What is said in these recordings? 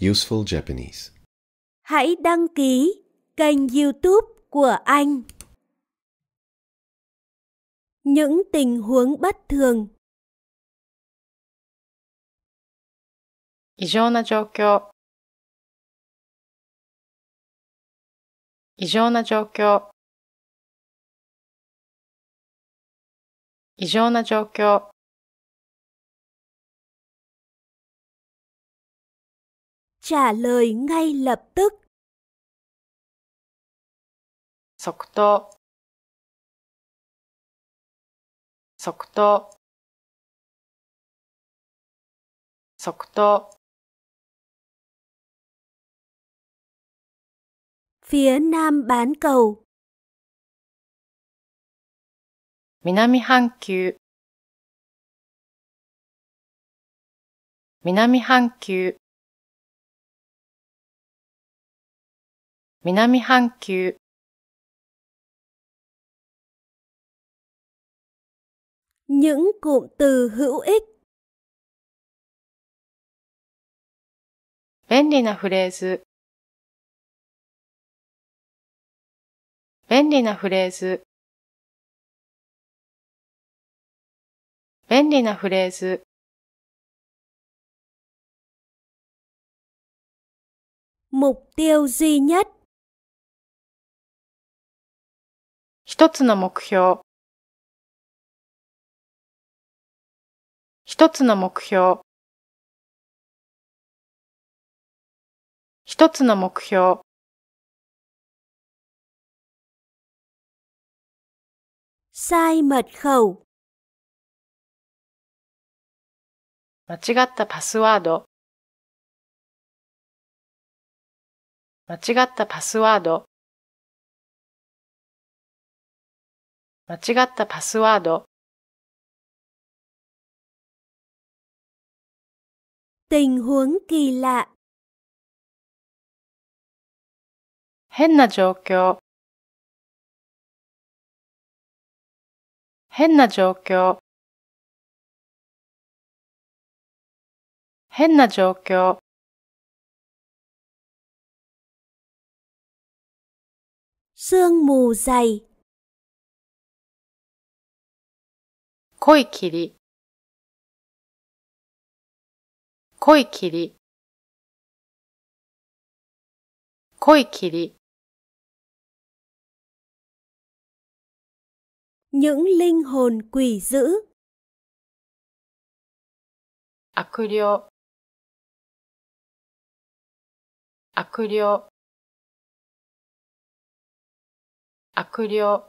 Useful Japanese. Hãy đăng ký kênh YouTube của anh. Những tình huống bất thường. 異常な状況異常な状況異常な状況 trả lời ngay lập tức. Sốc tô Sốc tô Sốc tô Phía nam bán cầu 南半球南半球南半球 những cụm từ hữu ích 便利なフレーズ便利なフレーズ便利なフレーズ mục tiêu duy nhất 一つの目標一つの目標一つの目標 sai mật khẩu 間違ったパスワード間違ったパスワード間違ったパスワード。tình huống kỳ lạ 変な状況変な状況変な状況スーンムーザ恋きり恋きり恋きり những linh hồn quỷ dữ 悪霊悪霊悪霊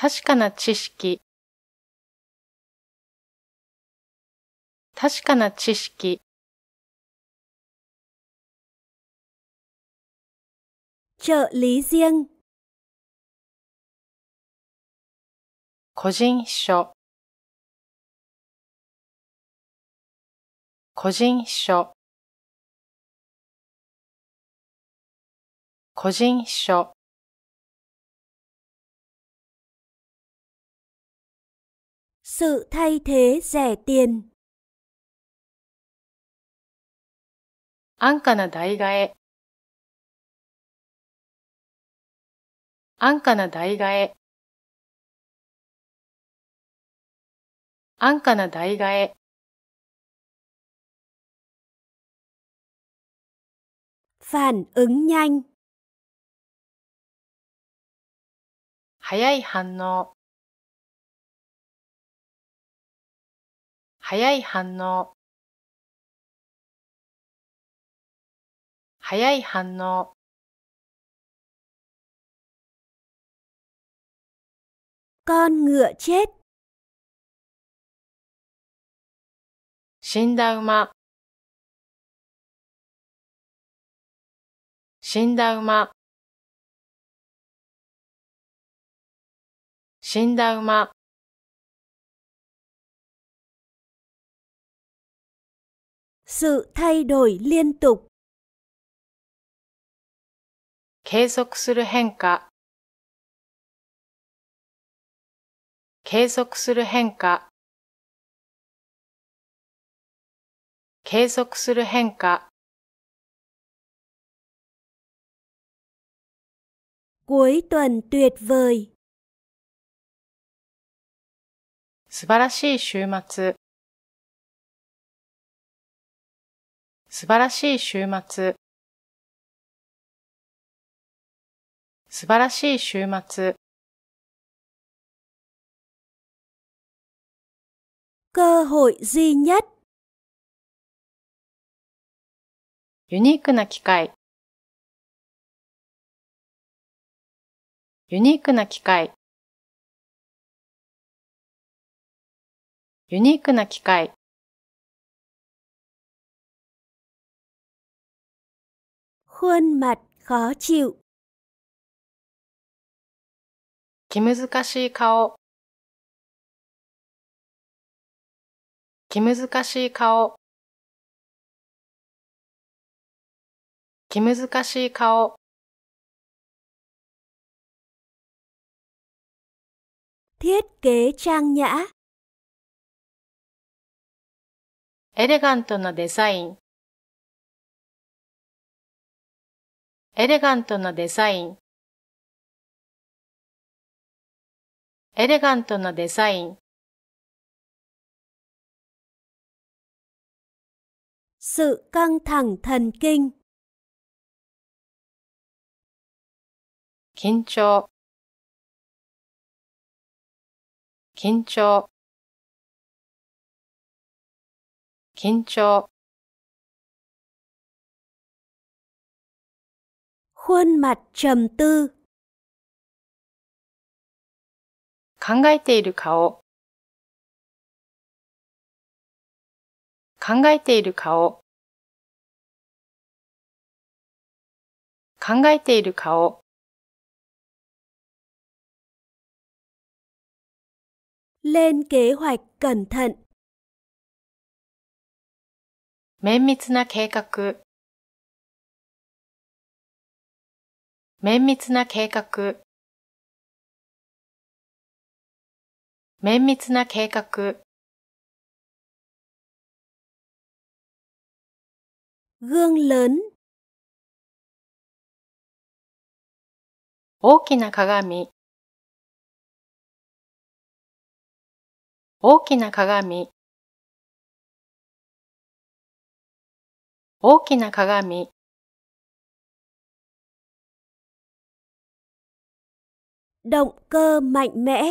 確かな知識確かな知識 trợ l 個人秘書個人秘書個人秘書 sự thay thế rẻ tiền. 安価な代替え安価な代替え安価な代替え phản ứng nhanh 早い反応早い反応早い反応 con ngựa chết 死んだ馬死んだ馬死んだ馬 sự thay đổi liên tục 継続する変化継続する変化継続する変化 cuối tuần tuyệt vời 素晴らしい週末素晴らしい週末素晴らしい週末 cơ hội duy nhất ユニークな機会ユニークな機会ユニークな機会 khuôn mặt khó chịu. 気難しい顔気難しい顔気難しい顔 thiết kế trang nhã エレガントなデザインエレガントのデザインエレガントのデザインす ự căng t h ẳ n h 緊張緊張緊張 khuôn mặt trầm tư. 考えている顔考えている顔考えている顔 lên kế hoạch cẩn thận 綿密な計画綿密な計画綿密な計画大きな鏡大きな鏡大きな鏡 động cơ mạnh mẽ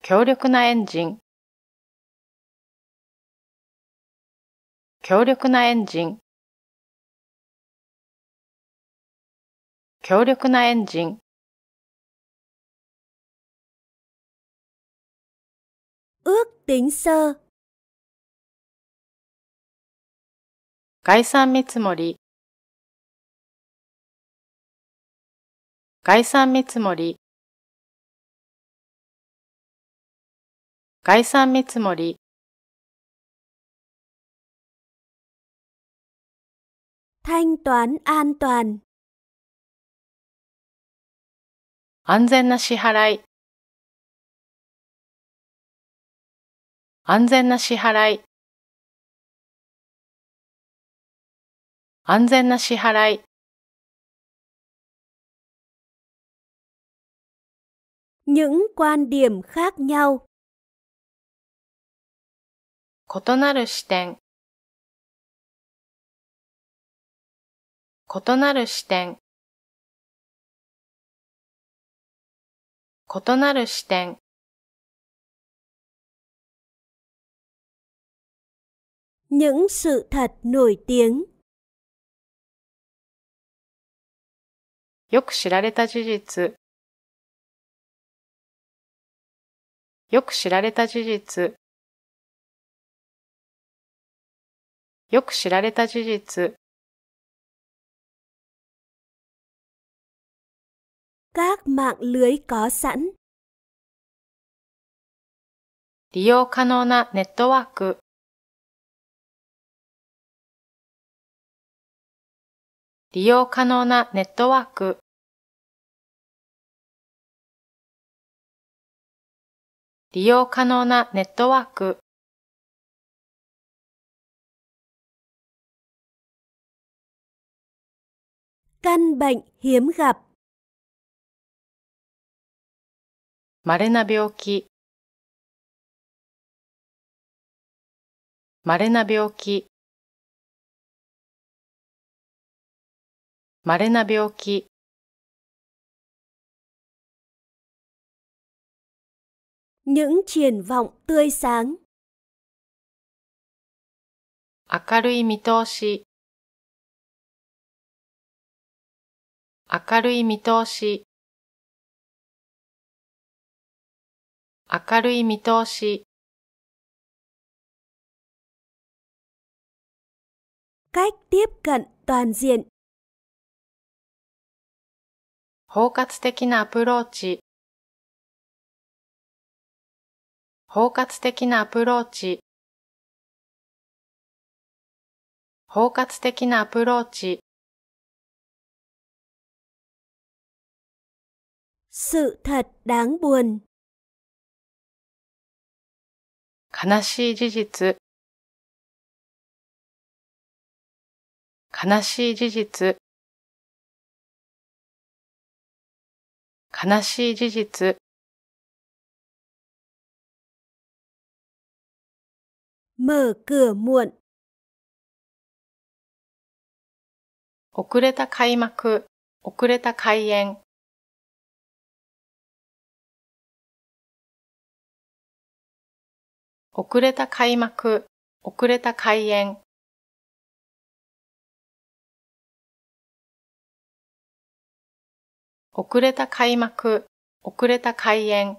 強力なエンジン強力なエンジン強力なエンジン ước tính sơ 概算見積もり概算見積もり概算見積もり thanh toán an toàn 安全な支払い安全な支払い安全な支払い những quan điểm khác nhau. 異なる視点異なる視点異なる視点 những sự thật nổi tiếng よく知られた事実よく知られた事実よく知られた事実利用可能なネットワーク利用可能なネットワーク利用可能なネットワーク căn bệnh hiếm gặp な病気まれな病気まれな病気 những triển vọng tươi sáng. 明るい見通し明るい見通し明るい見通し Cách tiếp cận toàn diện 包括的なアプローチ包括的なアプローチ包括的なアプローチ sự thật đáng buồn 悲しい事実悲しい事実悲しい事実 mở cửa muộn 遅れた開幕、遅れた開演。遅れた開幕、遅れた開演。遅れた開幕、遅れた開演。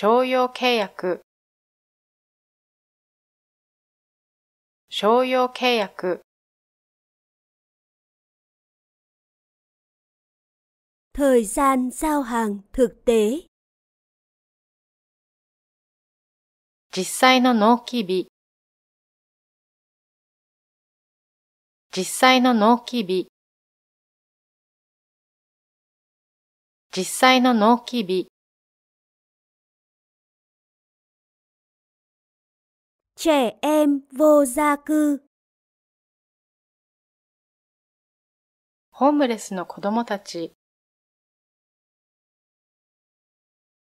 商用契約商用契約 thời gian giao hàng thực tế 実際の納期日実際の納期日実際の納期日 trẻ em vô gia cư ホームレスの子供たち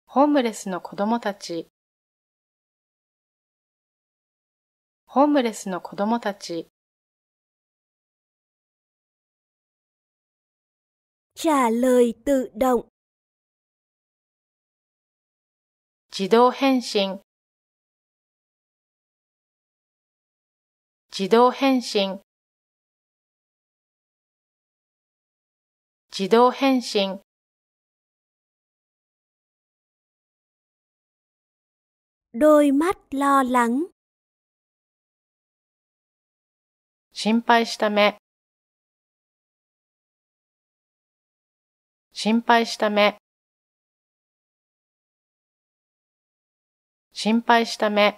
ホームレスの子供たちホームレスの子供たち trả lời tự động 自動返信自動返信自動返信 đôi mắt lo lắng 心配した目心配した目心配した目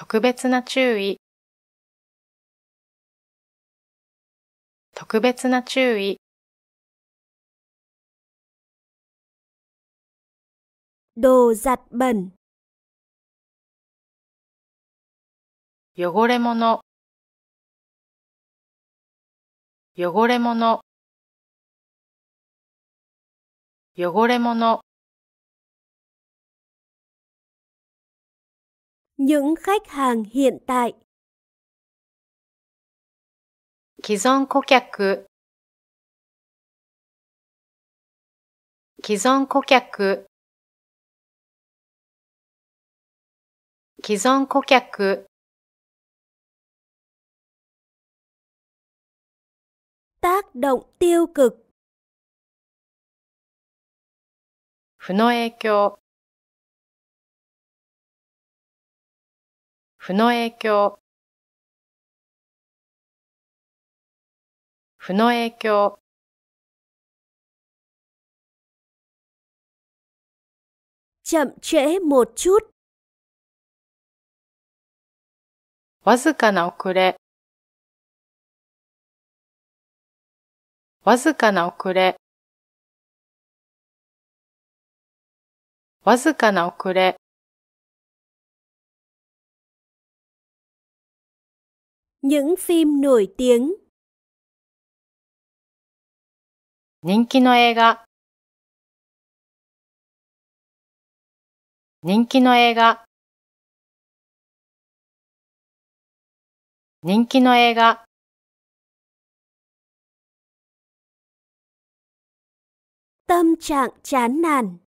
特別な注意特別な注意 đồ giặt 汚れ物汚れ物汚れ物 những khách hàng hiện tại 既存顧客既存顧客既存顧客 tác động tiêu cực 負の影響負の影響負の影響 chậm trễ một chút わずかな遅れわずかな遅れわずかな遅れ những phim nổi tiếng 人気の映画人気の映画人気の映画 tâm trạng chán nản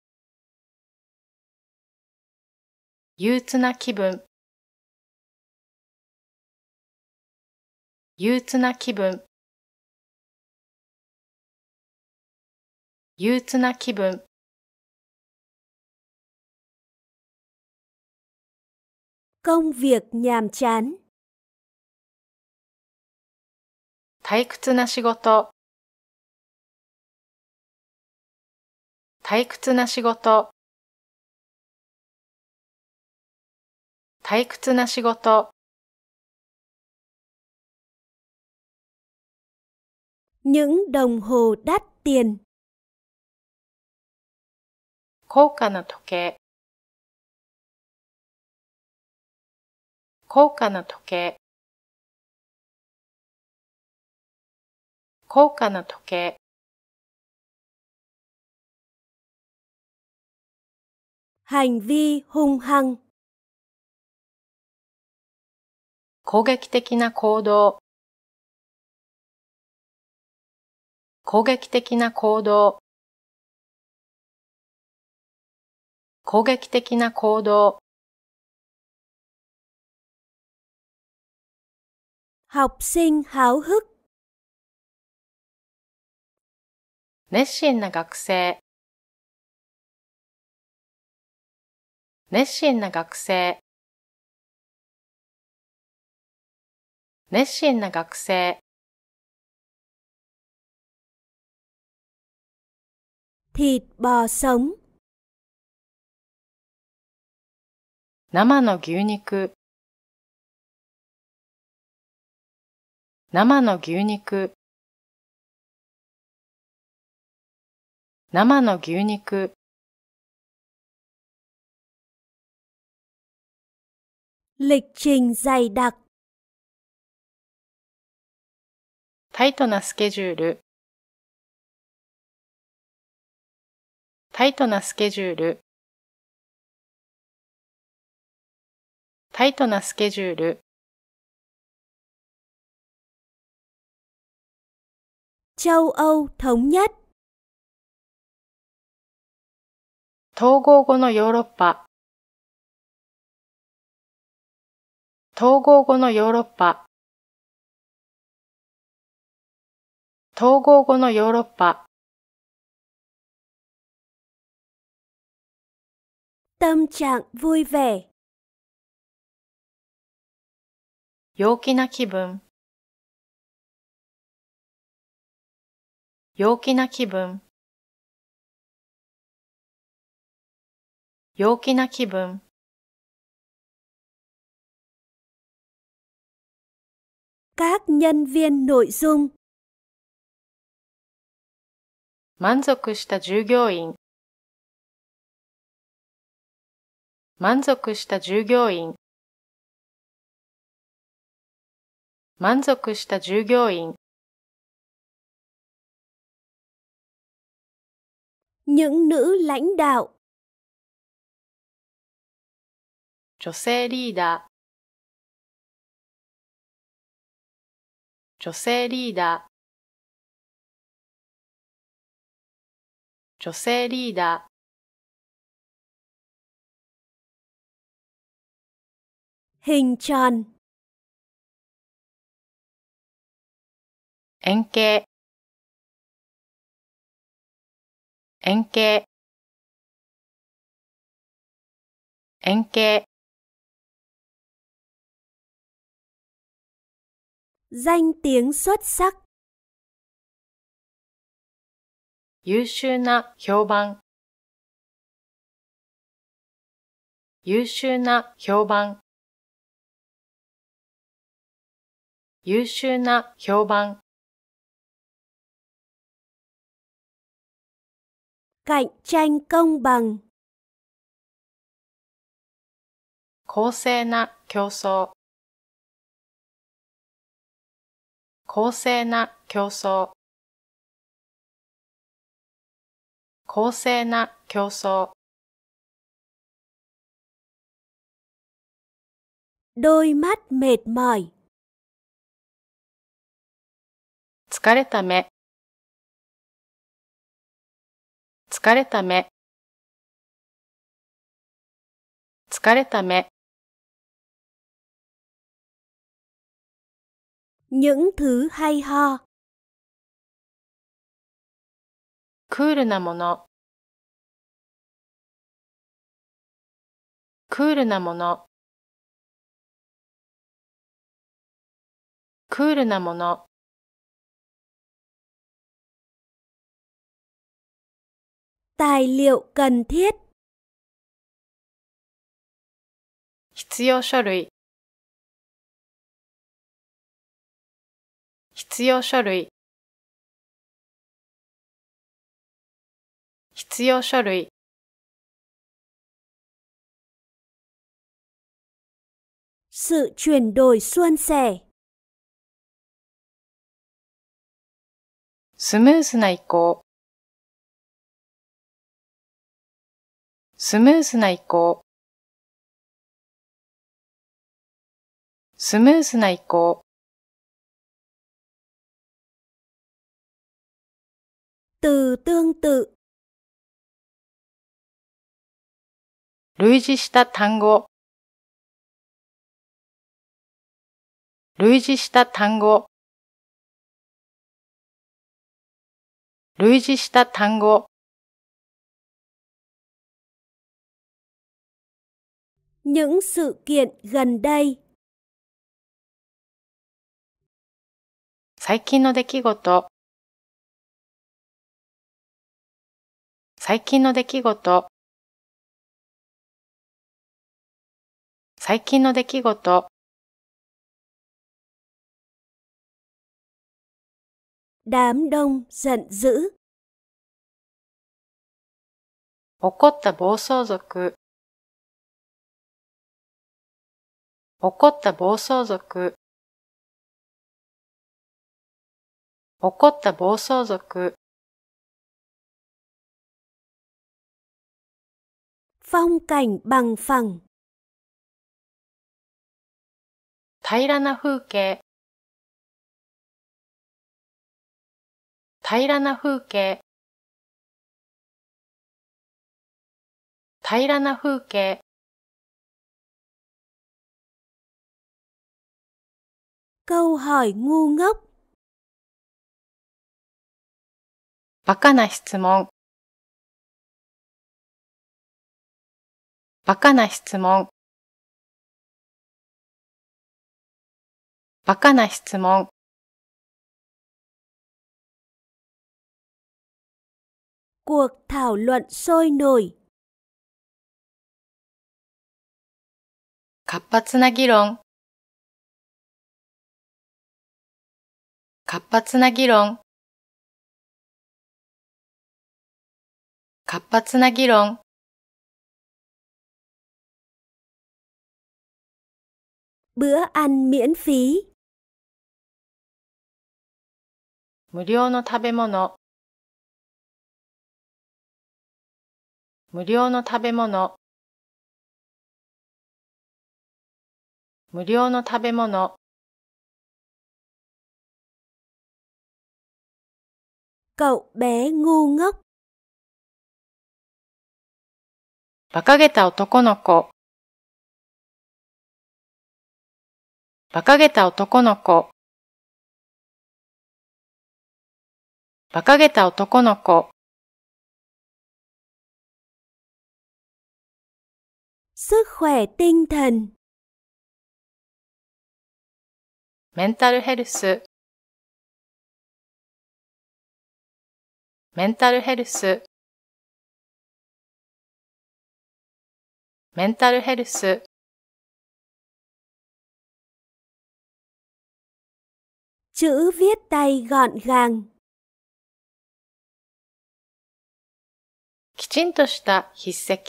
憂鬱な気分憂鬱な気分憂鬱な気分工 việc nhàm chán 退屈な仕事退屈な仕事退屈な仕事 những đồng hồ đắt tiền 高価な時計高価な時計高価な時計 h à hung hăng 攻撃的な行動攻撃的な行動攻撃的な行動 học sinh háo hức 熱心な学生熱心な学生熱心な学生 Thịt bò sống 生の牛肉生の牛肉生の牛肉 Lịch trình dày đặc タイトなスケジュールタイトなスケジュールタイトなスケジュール統合後のヨーロッパ統合後のヨーロッパ統合後のヨーロッパ tâm trạng vui vẻ. 陽気な気分陽気な気分陽気な気分 các nhân viên nội dung 満足した従業員満足した従業員満足した従業員 những nữ lãnh đạo 女性リーダー女性リーダー女性リーダー hình tròn, tròn 円形円形円形 danh tiếng xuất sắc 優秀な評判優秀な評判優秀な評判 cạnh tranh công bằng 公正な競争公正な競争公正な競争 đôi mắt mệt mỏi 疲れた目疲れた目疲れた目 những thứ hay ho クールなものクールなものクールなもの tài liệu cần thiết 必要書類必要書類必要書類 sự chuyển đổi suôn sẻ スムーズな移行スムースな移行、スムースな移行。t tương tự 類似した単語類似した単語類似した単語 Những sự kiện gần đây 最近の出来事最近の出来事最近の出来事 đám đông giận dữ 怒った暴走族怒った暴走族怒った暴走族フ h ン n cảnh bằng phẳng 平らな風景平らな風景平らな風景 câu hỏi ngu ngốc. バカな質問。バカな質問。バカな質問。cuộc thảo luận sôi nổi. na 活発な議論。活発な議論活発な議論 bữa ăn miễn phí 無料の食べ物無料の食べ物無料の食べ物 Cậu bé ngu ngốc. 馬鹿げた男の子。馬鹿げた男の子。馬鹿げた男の子。sức khỏe tinh thần メンタルヘルスメンタルヘルスメンタルヘルスチュ viết t gọn gàng きちんとした筆跡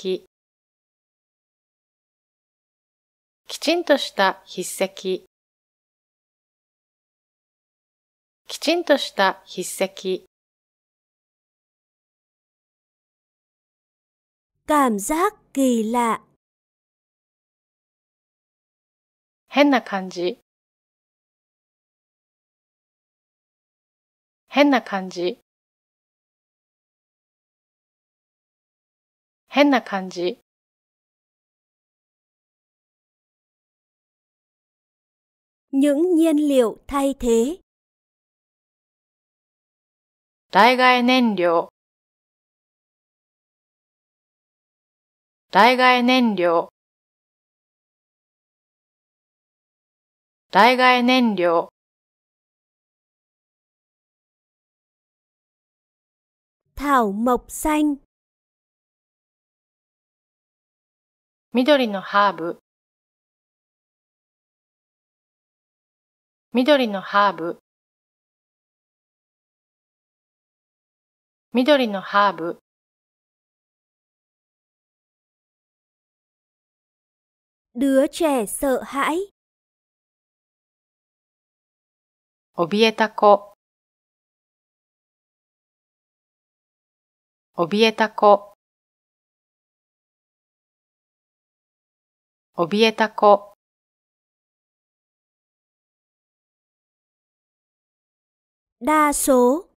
きちんとした筆跡きちんとした筆跡 cảm giác kỳ lạ. na na na 変な感じ変な感じ変な感じ変な感じ những nhiên liệu thay thế nhiên liệu 代替燃料代替燃料草木桟緑のハーブ緑のハーブ緑のハーブ Đứa trẻ sợ hãi. Obietako. Obietako. Obietako. đa số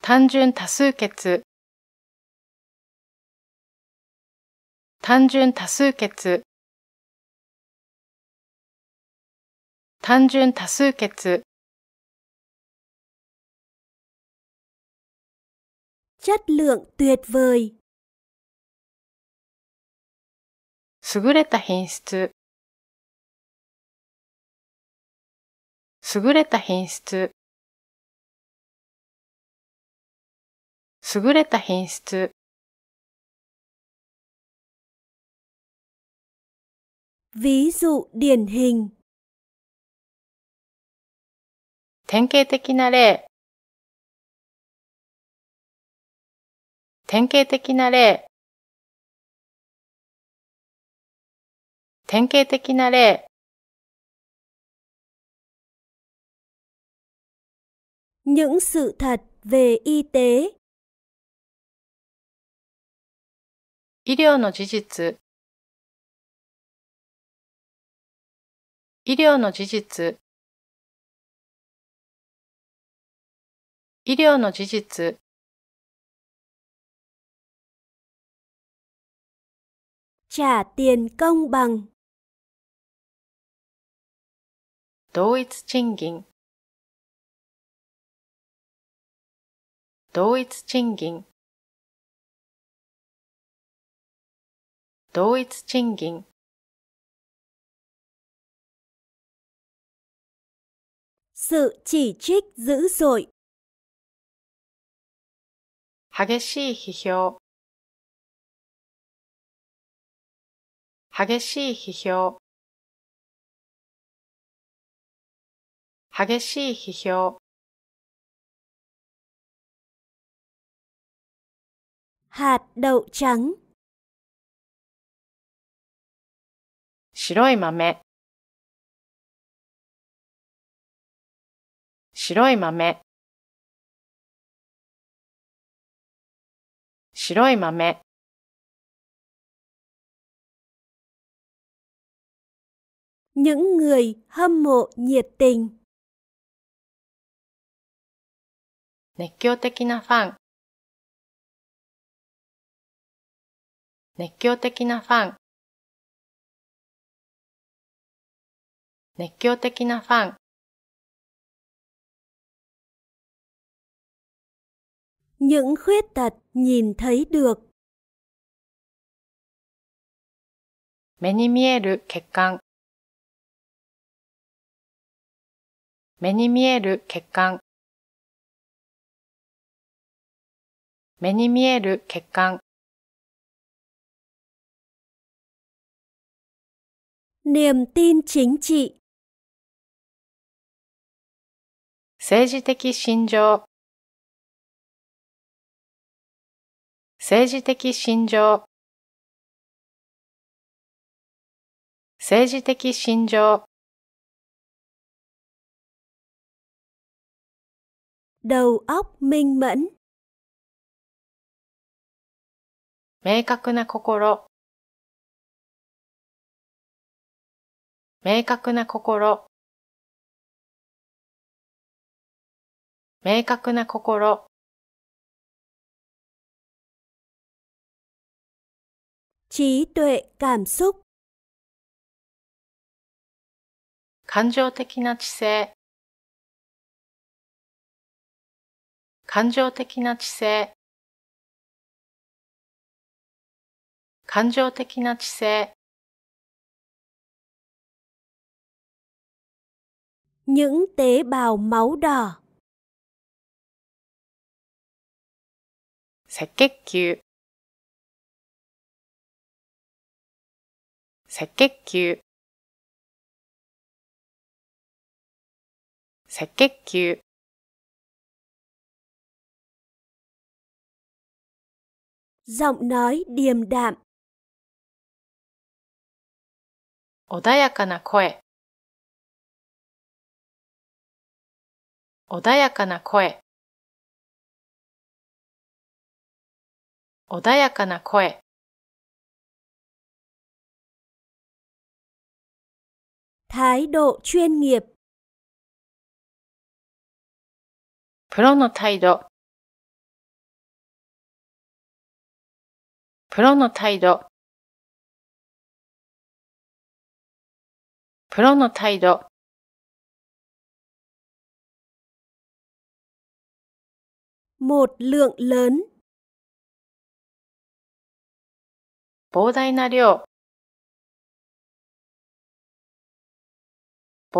単純多数決単純多数決単純多数決 chất lượng tuyệt vời 優れた品質優れた品質優れた品質 Ví dụ điển hình 典型的な例典型的な例典型的な例 Những sự thật về y tế 医療の事実医療の事実医療の事実 trả tiền công bằng 同一賃金同一賃金同一賃金 sự chỉ trích dữ dội. 激しい批評激しい批評激しい批評ハドウ trắng 白い豆白い豆白い豆 những người hâm mộ nhiệt tình 熱狂的なファン熱狂的なファン熱狂的なファン những khuyết tật nhìn thấy được 目に見える血管目に見える血管目に見える血管 niềm tin chính trị 政治的信条政治的心情政治的心情明確な心明確な心明確な心 trí tuệ cảm xúc cảm xúc 的な知性感情的な知性感情的な知性 những tế bào máu đỏ 赤血球赤血球赤血球 giọng nói điềm đạm やかな声穏やかな声穏やかな声 thái độ chuyên nghiệp プロの態度プロの態度プロの態度 một lượng lớn 膨大な量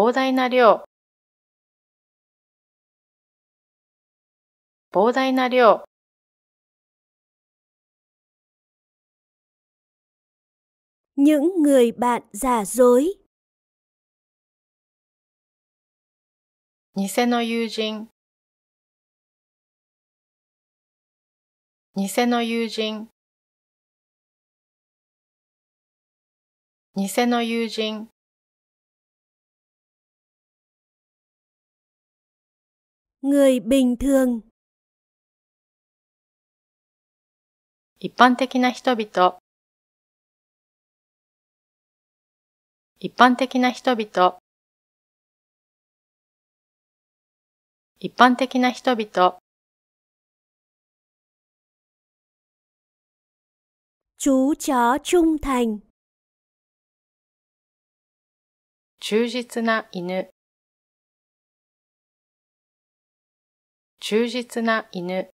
膨大な量膨大な量「những người bạn giả dối」偽の友人偽の友人偽の友人 người bình thường 一般的な人々一般的な人々一般的な人々 chú chó trung thành 忠実な犬忠実な犬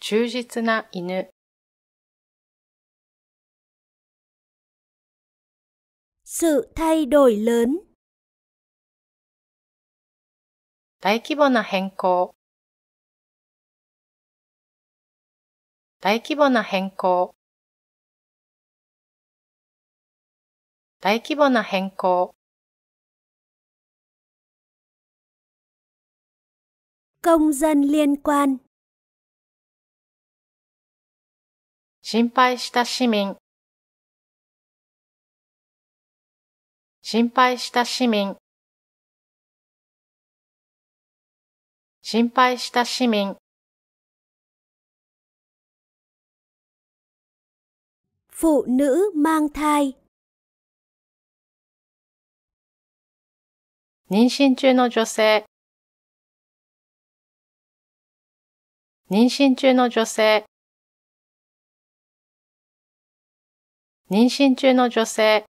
忠実な犬 sự thay 大規模な変更大規模な変更大規模な変更 công dân liên quan. 心配した市民心配した市民心配した市民 phụ nữ mang thai 妊娠中の女性妊娠中の女性妊娠中の女性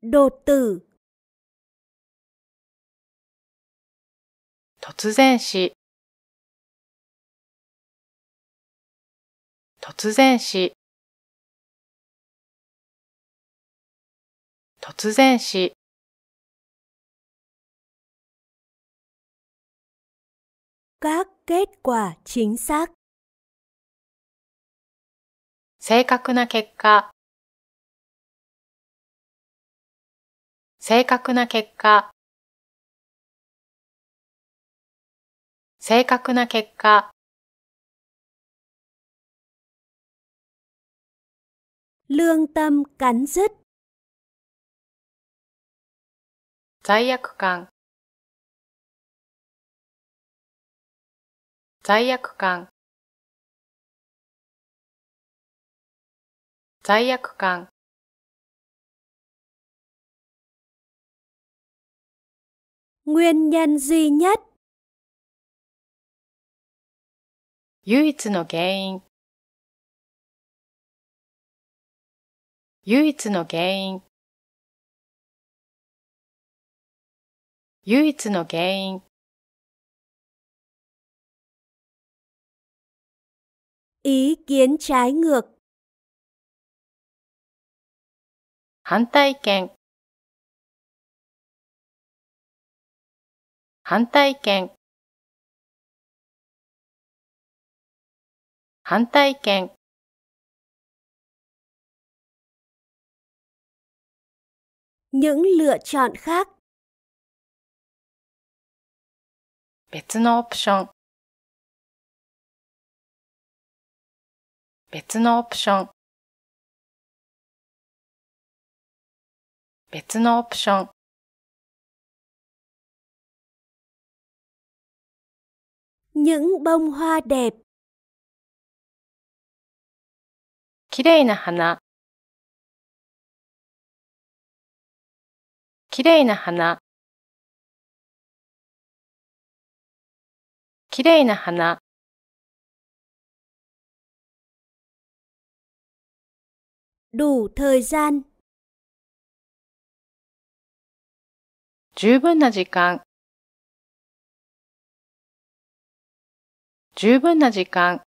đ ộ 突然死突然死突然死 các kết quả chính xác 正確な結果正確な結果正確な結果 lương tâm cắn dứt 罪悪感罪悪感罪悪感 nguyên nhân duy nhất 唯一の原因唯一の原因唯一の原因 Ý kiến trái ngược. Hẳn tay kèn. Hẳn tay kèn. Hẳn tay kèn. Những lựa chọn khác. 別のオプション別のオプション別のオプションきれいな花きれいな花きれいな花 đủ thời gian 十分な時間十分な時間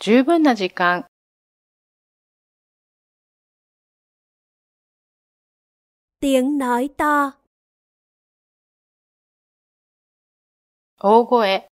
十分な時間 tiếng nói to 大声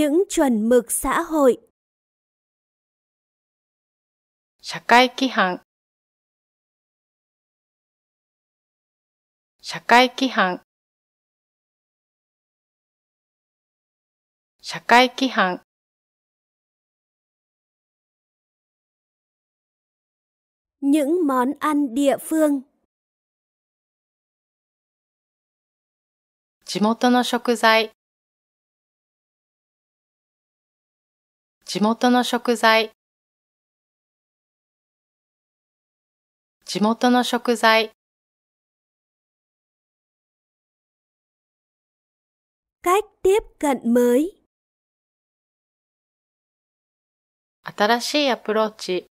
những chuẩn mực xã hội. 社会規範社会規範社会規範 những món ăn địa phương 地元の食材地元の食材地元の食材新しいアプローチ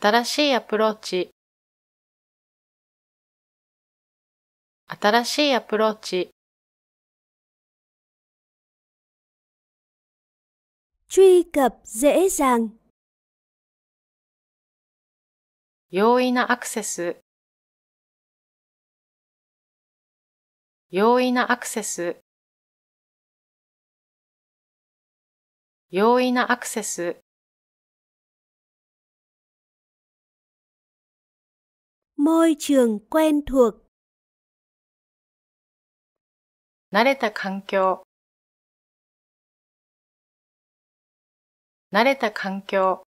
新しいアプローチ新しいアプローチ truy cập dễ dàng 容易なアクセス容易なアクセス容易なアクセス môi trường quen thuộc 慣れた環境慣れた環境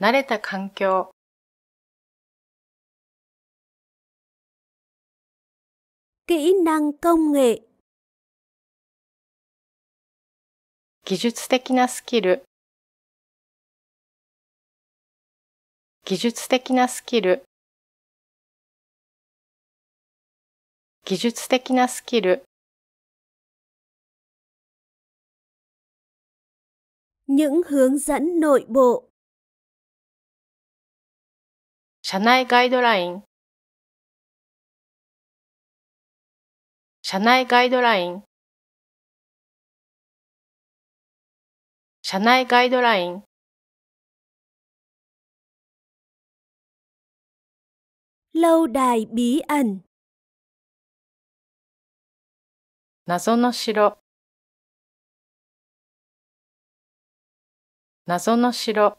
慣れた環境技能工芸技術的なスキル技術的なスキル技術的なスキル những hướng dẫn nội bộ. 社内ガイドライン社内ガイドライン社内ガイドライン lâu đài bí ẩn 謎の城謎の城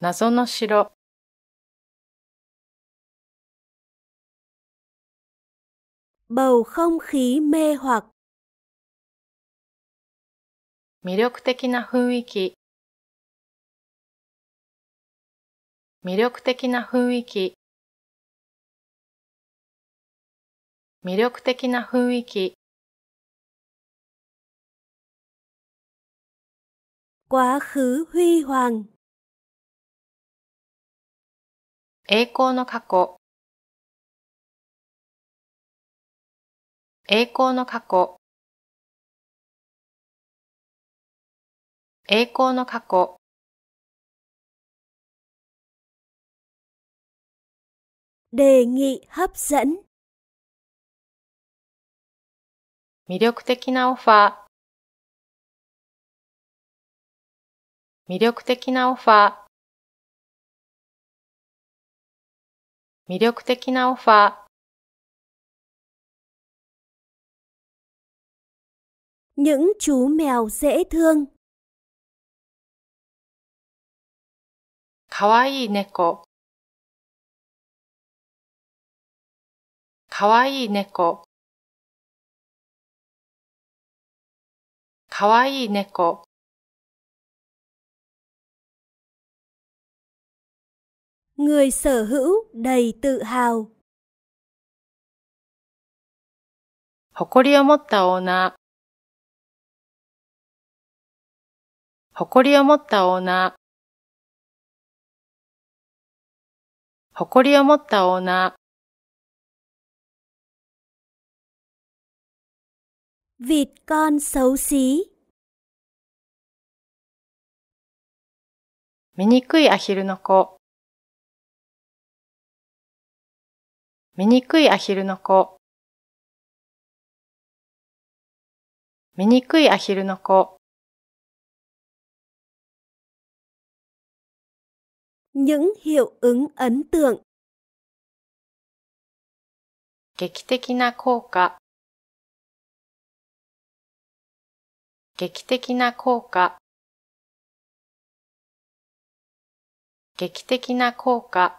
謎の城 bầu không khí mê hoặc 魅力的な雰囲気魅力的な雰囲気魅力的な雰囲気 quá khứ huy hoàng 栄光の過去栄光の過去栄光の過去 đề nghị hấp dẫn 魅力的なオファー魅力的なオファー魅力的なオファー「những chú mèo dễ thương」かわいい猫かわいい猫かわいい猫 người sở hữu đầy tự hào. 誇りを持ったオーナー誇りを持ったオーナー誇りを持ったオーナー Vịt con xấu xí 醜いアヒルの子醜いアヒルの子醜いアヒルの子 những hiệu ứng ấn tượng 劇的な効果劇的な効果劇的な効果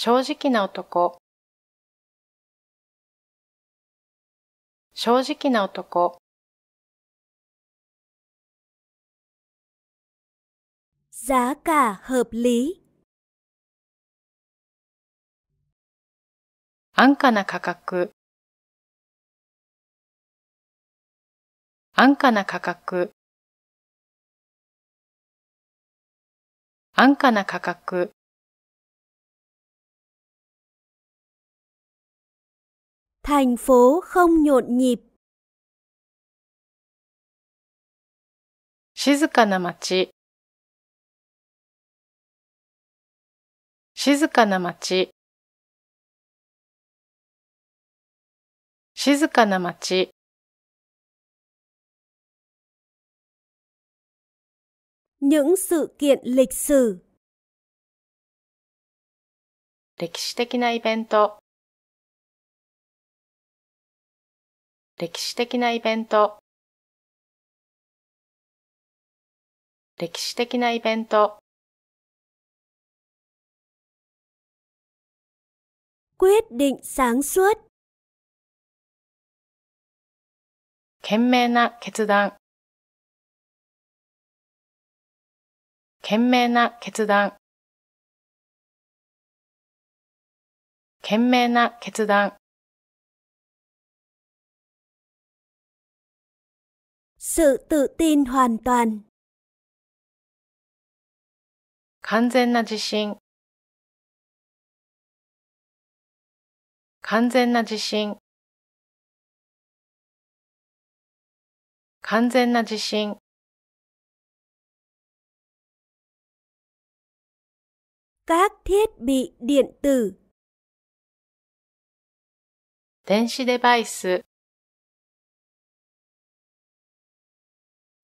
正直な男正直な男 giá cả hợp lý 安価な価格安価な価格安価な価格 thành phố không nhộn nhịp. 静かな街静かな街静かな街 những sự kiện lịch sử 歴史的なイベント歴史的なイベント歴史的なイベント quyết định sáng suốt 賢明な決断賢明な決断賢明な決断 sự tự tin hoàn toàn. 完全な自信完全な自信完全な自信 các thiết bị điện tử 電子デバイス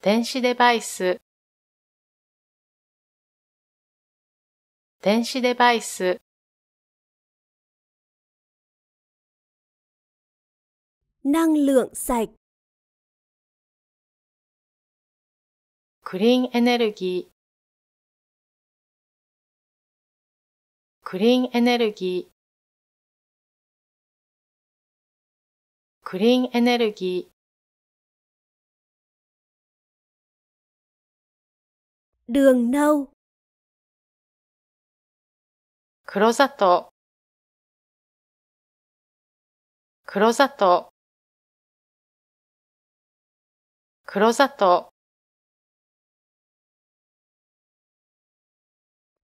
電子デバイス電子デバイス năng lượng sạch クリーンエネルギークリーンエネルギークリーンエネルギー đường nâu. Kurosato. Kurosato. Kurosato.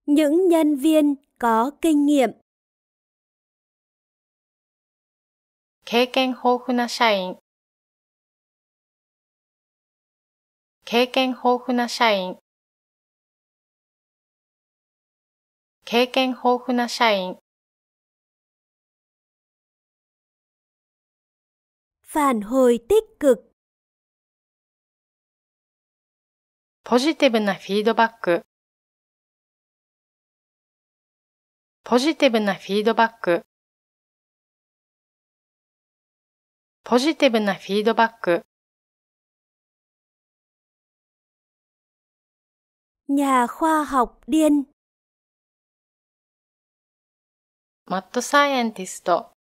Những nhân viên có kinh nghiệm. 経験豊富な社員経験豊富な社員経験豊富な社員 Phản hồi t í ポジティブなフィードバックポジティブなフィードバックポジティブなフィードバック Nhà khoa học điên マットサイエンティスト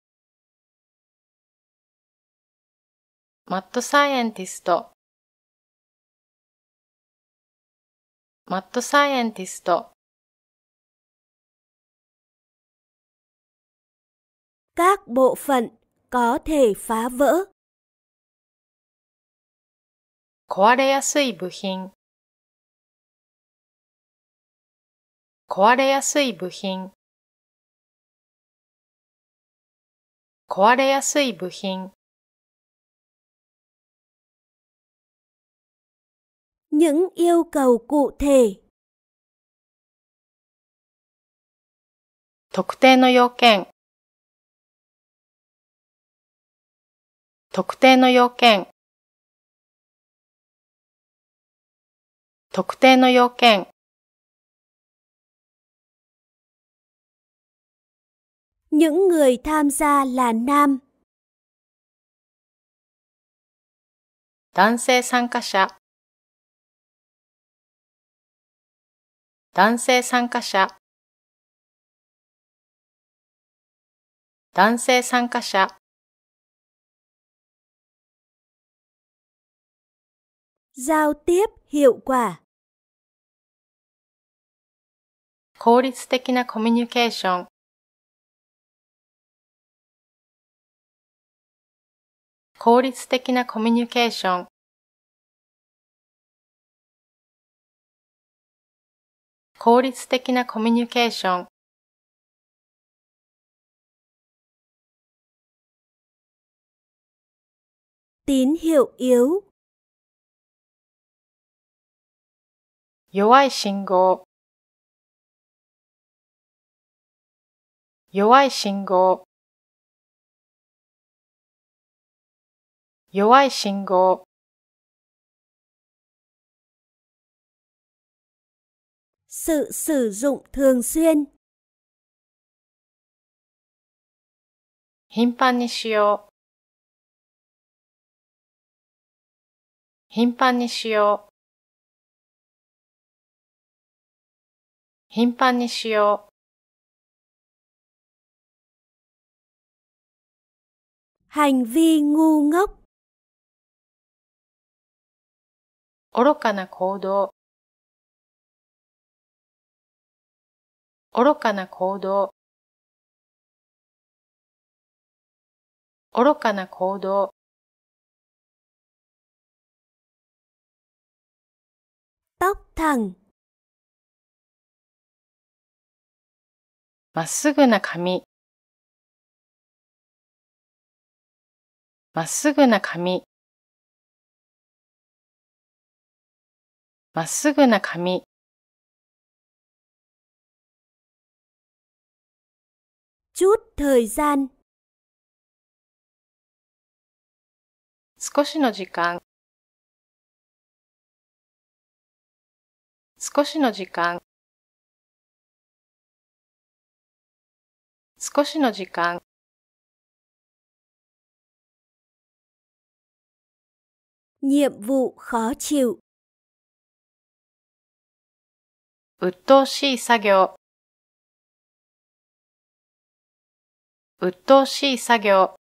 マットサイエンティストマットサイエンティスト各部分 có thể phá vỡ 壊れやすい部品壊れやすい部品壊れやすい部品 những yêu cầu cụ thể 特定の要件特定の要件特定の要件 Những người tham gia là nam. 男性参加者男性参加者男性参加者 Giao tiếp hiệu quả 効率的なコミュニケーション効率的なコミュニケーション。効率的なコミュニケーション。t í 弱い信号弱い信号弱い信号 sự sử dụng thường xuyên 頻繁にしよう頻繁にしよう頻繁にしよう hành vi ngu ngốc 愚かな行動愚かな行動愚かな行動まっすぐな髪まっすぐな髪まっすぐな髪少しの時間少しの時間少しの時間 nhiệm vụ khó chịu 鬱陶しい作業鬱陶しい作業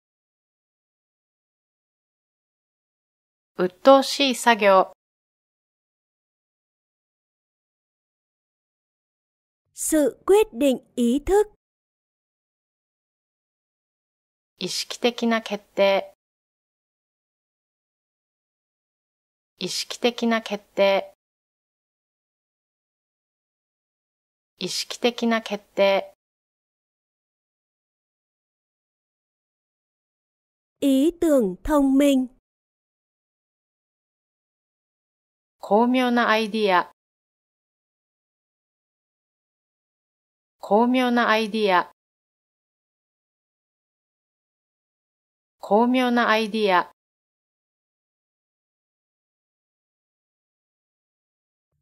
鬱陶しい作業す ự quyết định ý thức 意識的な決定意識的な決定意識的な決定 ý t ư ở thông m i n 巧妙なアイディア巧妙なアイディア巧妙なアイディア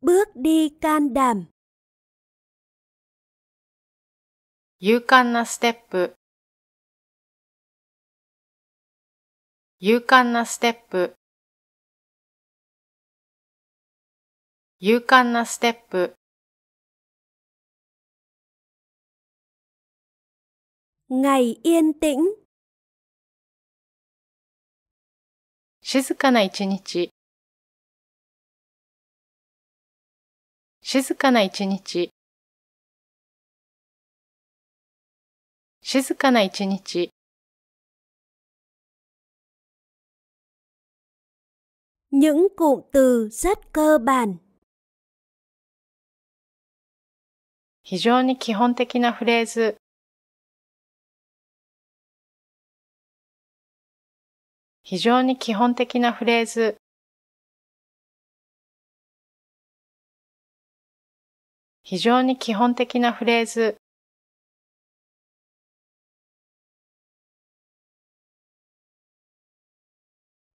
bước đi can đảm 勇敢なステップ勇敢なステップ勇敢なステップ静かな一日静かな一日静かな一日。Những cụm từ rất cơ bản. 非常に基本的なフレーズ。非常に基本的なフレーズ。非常に基本的なフレーズ。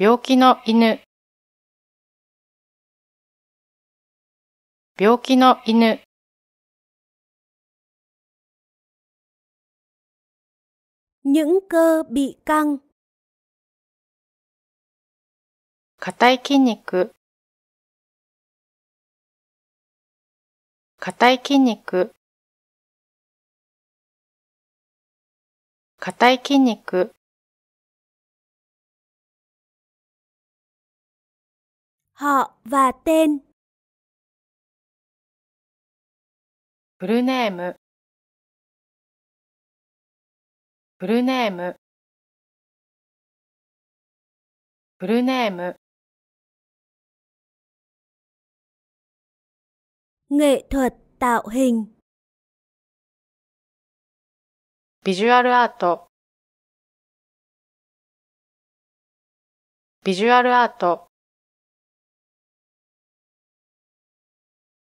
病気の犬病気の犬 những cơ bị căng 硬い筋肉硬い筋肉硬い筋肉 họ và tên. フルネームフルネームフルネーム nghệ thuật tạo hình ビジュアルアートビジュアルアート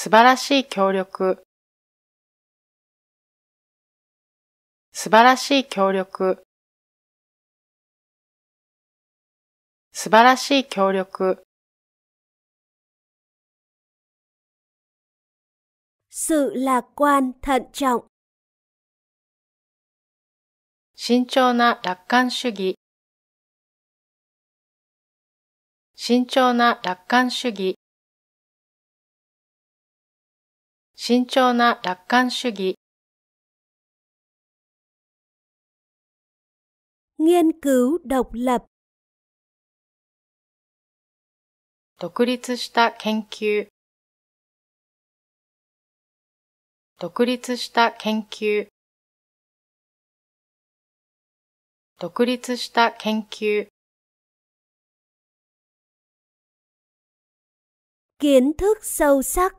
素晴らしい協力素晴らしい協力素晴らしい協力す ự ら ạ c ん thận trọng 慎重な楽観主義慎重な楽観主義慎重な楽観主義 nghiên cứu độc lập 独立した研究独立した研究独立した研究 kiến thức sâu sắc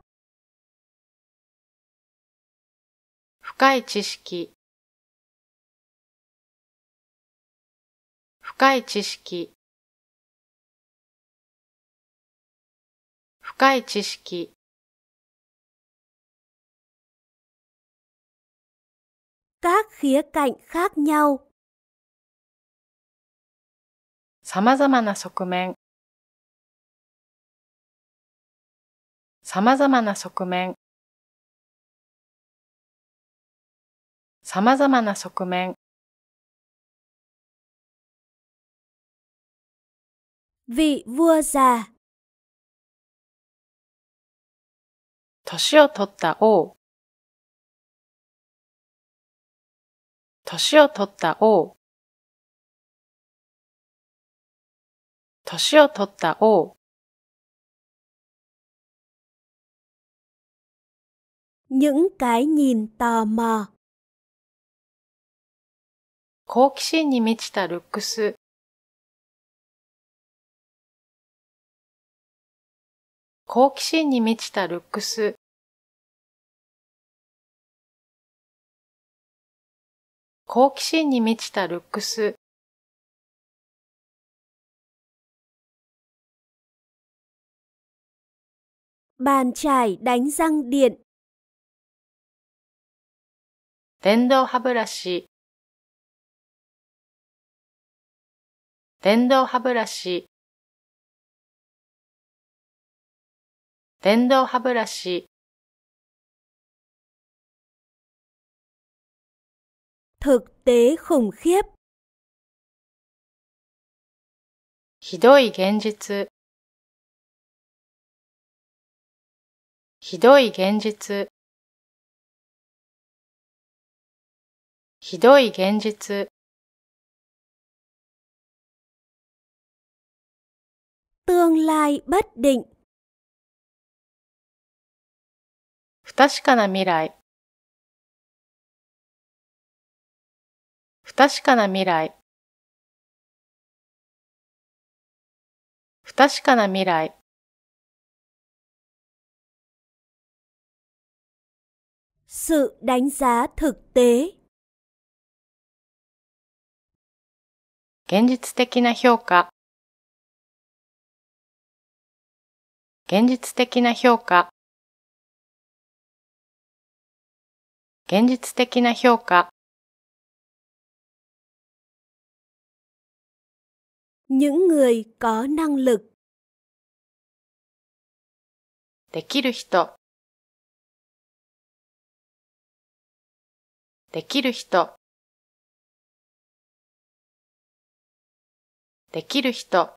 深い知識深い知識深い知識 nhau さまざまな側面さまざまな側面様々な側面 vị vua già 年を取った王年を取った王年を取った王 những cái nhìn tò mò 好奇心に満ちたルックス。好奇心に満ちたルックス。好奇心に満ちたルックス。bàn chải đánh răng điện 電動歯ブラシ電動歯ブラシ電動歯ブラシ thực tế khủng khiếp ひどい現実ひどい現実ひどい現実 tương lai b ấ 不確かな未来不確かな未来かな未来すだんざとて現実的な評価現実的な評価現実的な評価 những người có năng lực できる人できる人できる人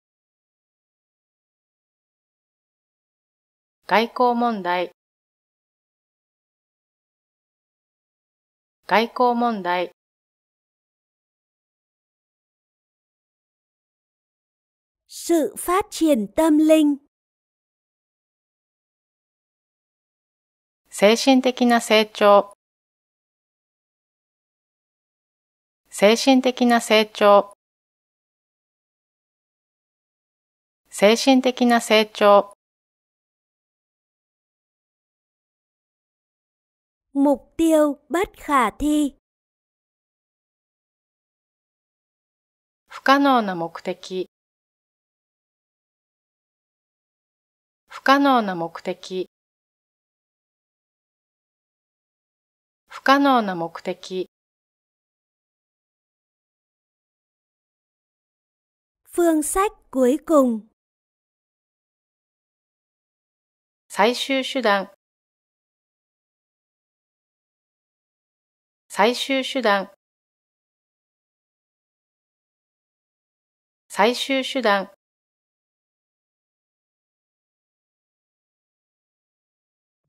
外交問題外交問題す ự phát triển tâm linh 精神的な成長精神的な成長精神的な成長 Mục tiêu bất khả thi Không khả năng na mục teki 不可能な目的不可能な目的 Phương sách cuối cùng 最終手段最終手段最終手段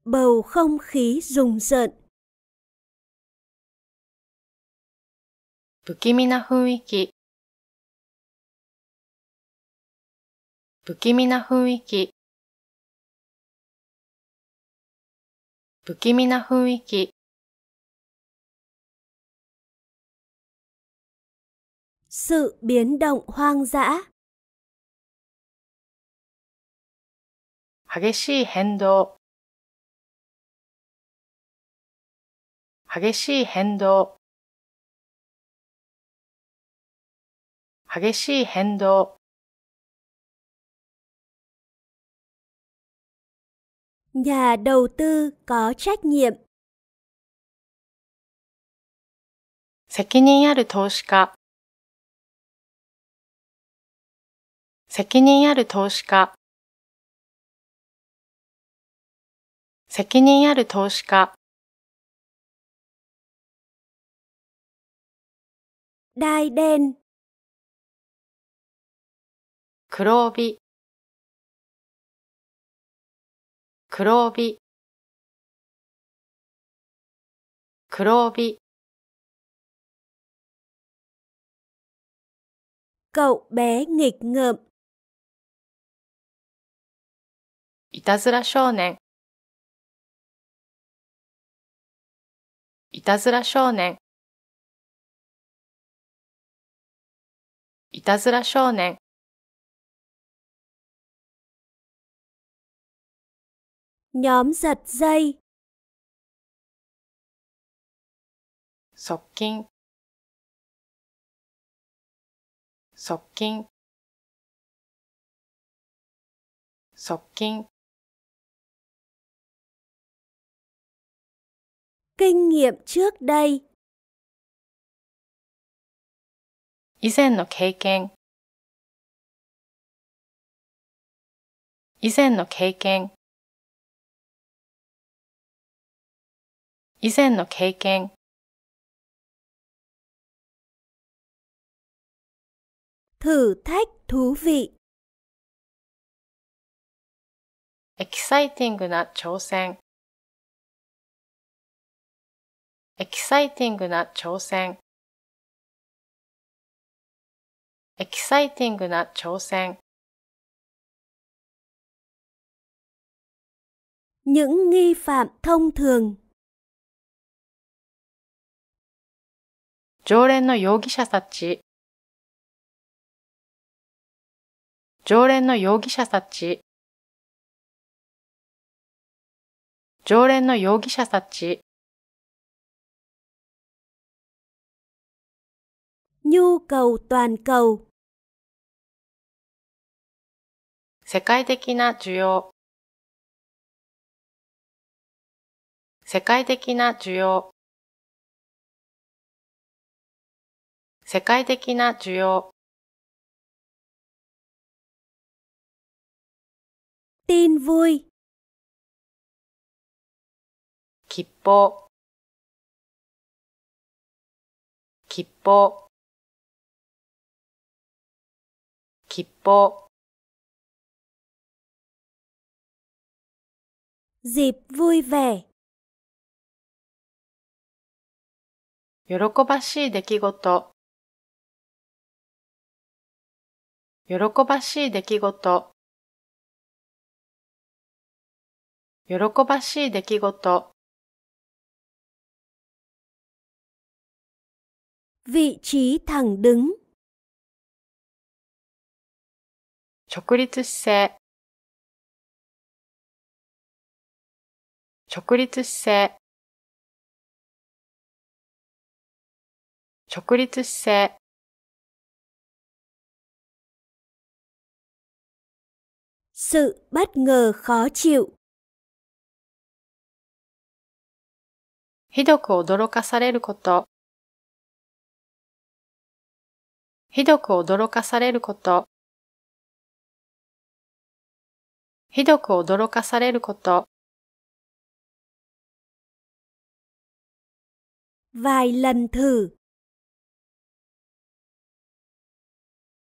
bầu không khí rùng rợn 不気味な雰囲気不気味な雰囲気不気味な雰囲気 sự biến động hoang dã 激しい変動激しい変動激しい変動 Nhà đầu tư có trách nhiệm 責任ある投資家責任ある投資家責任ある投資家大殿黒帯黒帯黒帯 cậu bé nghịch ngợm いたずら少年いたずら少年いたずら少年 nhóm g i ậ 側近側近側近 kinh nghiệm trước đây, thử thách thú vị エキサイティングな挑戦エキサイティングな挑戦エキサイティングな挑戦 những nghi phạm thông thường 常連の容疑者たち常連の容疑者たち常連の容疑者たち nhu cầu toàn cầu 世界的な需要世界的な需要世界的な需要 tin vui 吉報吉報吉報 dịp vui vẻ 喜ばしい出来事喜ばしい出来事喜ばしい出来事 vị trí thẳng đứng 直立姿勢直立姿勢直立姿勢す ự bất khó ひどく驚かされることひどく驚かされることひどく驚かされること。vài lần thử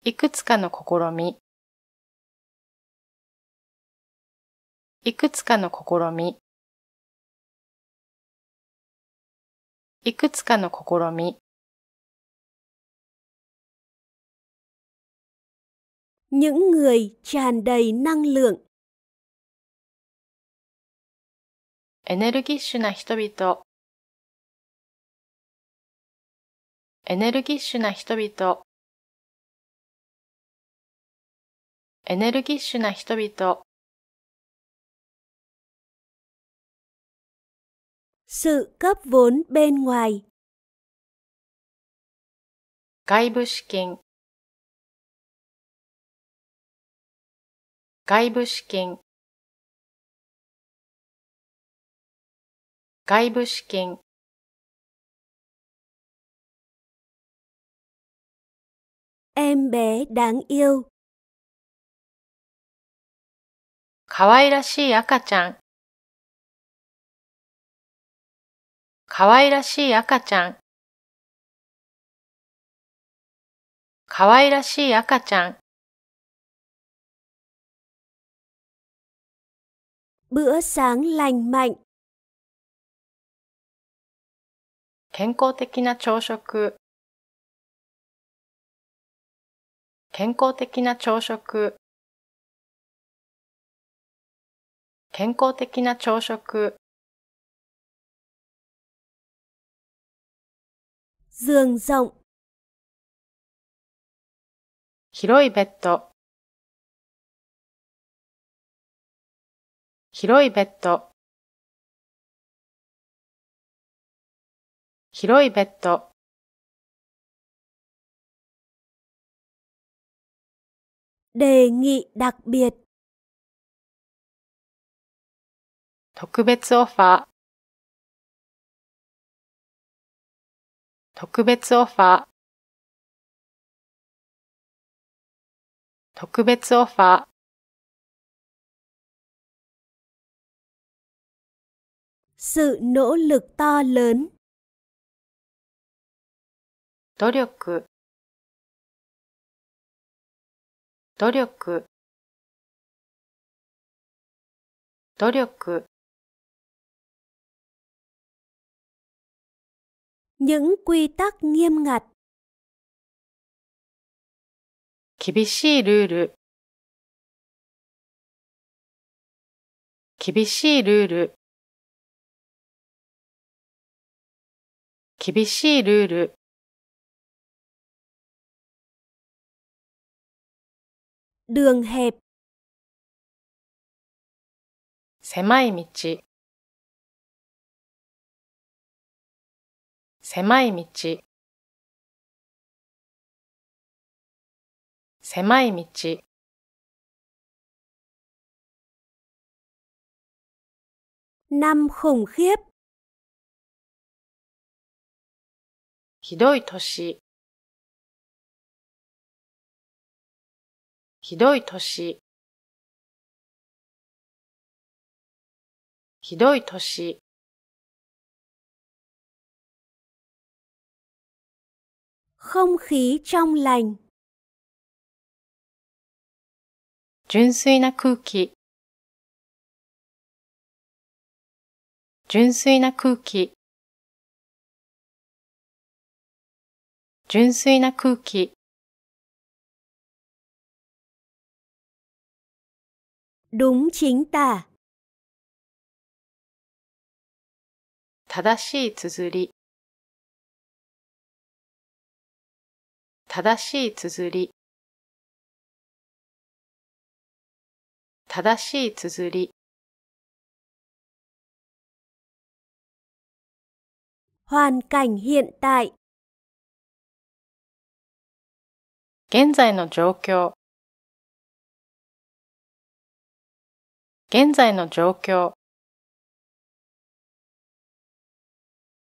いくつかの試みいくつかの試みいくつかの試み những người tràn đầy năng lượng エネルギッシュな人々エネルギッシュな人々エネルギッシュな人々 sự cấp vốn bên ngoài 外部資金外部資金外部試験 Em bé đáng かわい可愛らしい赤ちゃん。可愛らしい赤ちゃん。可愛らしい赤ちゃん。ぶ ữ さ sáng l 健康的な朝食健康的な朝食健康的な朝食 g i ư ờ n 広いベッド広いベッド広いベッド đề nghị đặc biệt 特別オファー特別オファー特別オファー sự nỗ lực to lớn 努力努力努力 những quy tắc nghiêm ngặt 厳しいルール厳しいルール厳しいルール đường hẹp 狭い道狭い道狭い道 năm khủng khiếp ひどい年ひどい年ひどい年空気 trong lành 純粋な空気純粋な空気純粋な空気 đúng chính ta 正しい綴り正しい綴り正しい綴り hoàn cảnh hiện tại 現在の状況現在の状況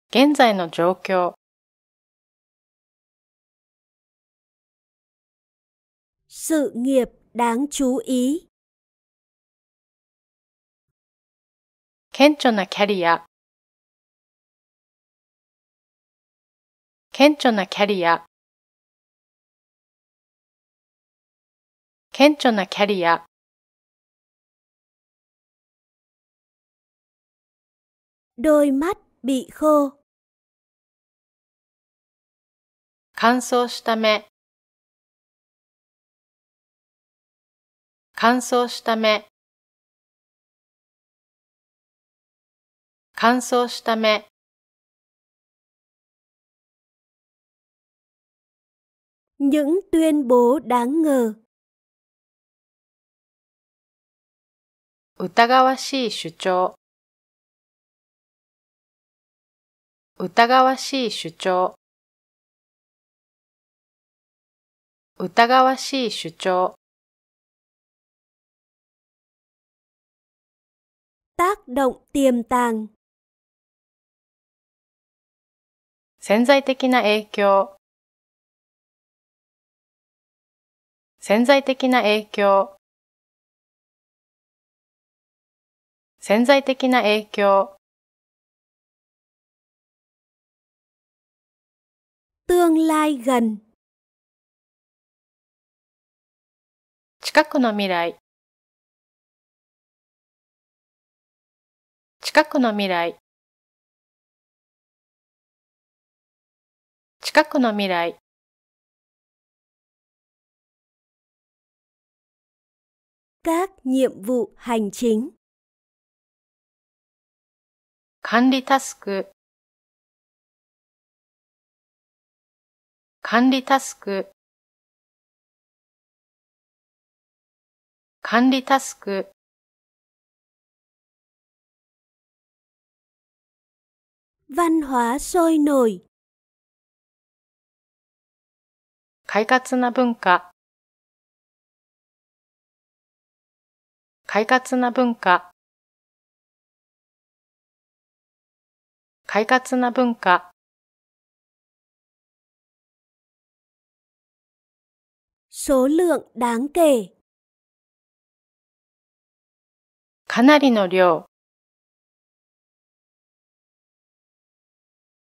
現在の状況すげえ g h i ệ p đáng chú ý 顕著なキャリア顕著なキャリア顕著なキャリア đôi mắt bị khô 乾燥した目乾燥した目乾燥した目乾燥した目 những tuyên bố đáng ngờ 疑わしい主張疑わしい主張疑わしい主張 tác động tiềm tàng 潜在的な影響潜在的な影響潜在的な影響 tương lai gần. 近くの未来近くの未来近くの未来各 nhiệm vụ hành chính 管理タスク管理タスク管理タスク văn hóa sôi nổi 快活な文化快活な文化快活な文化 số lượng đáng kể かなりの量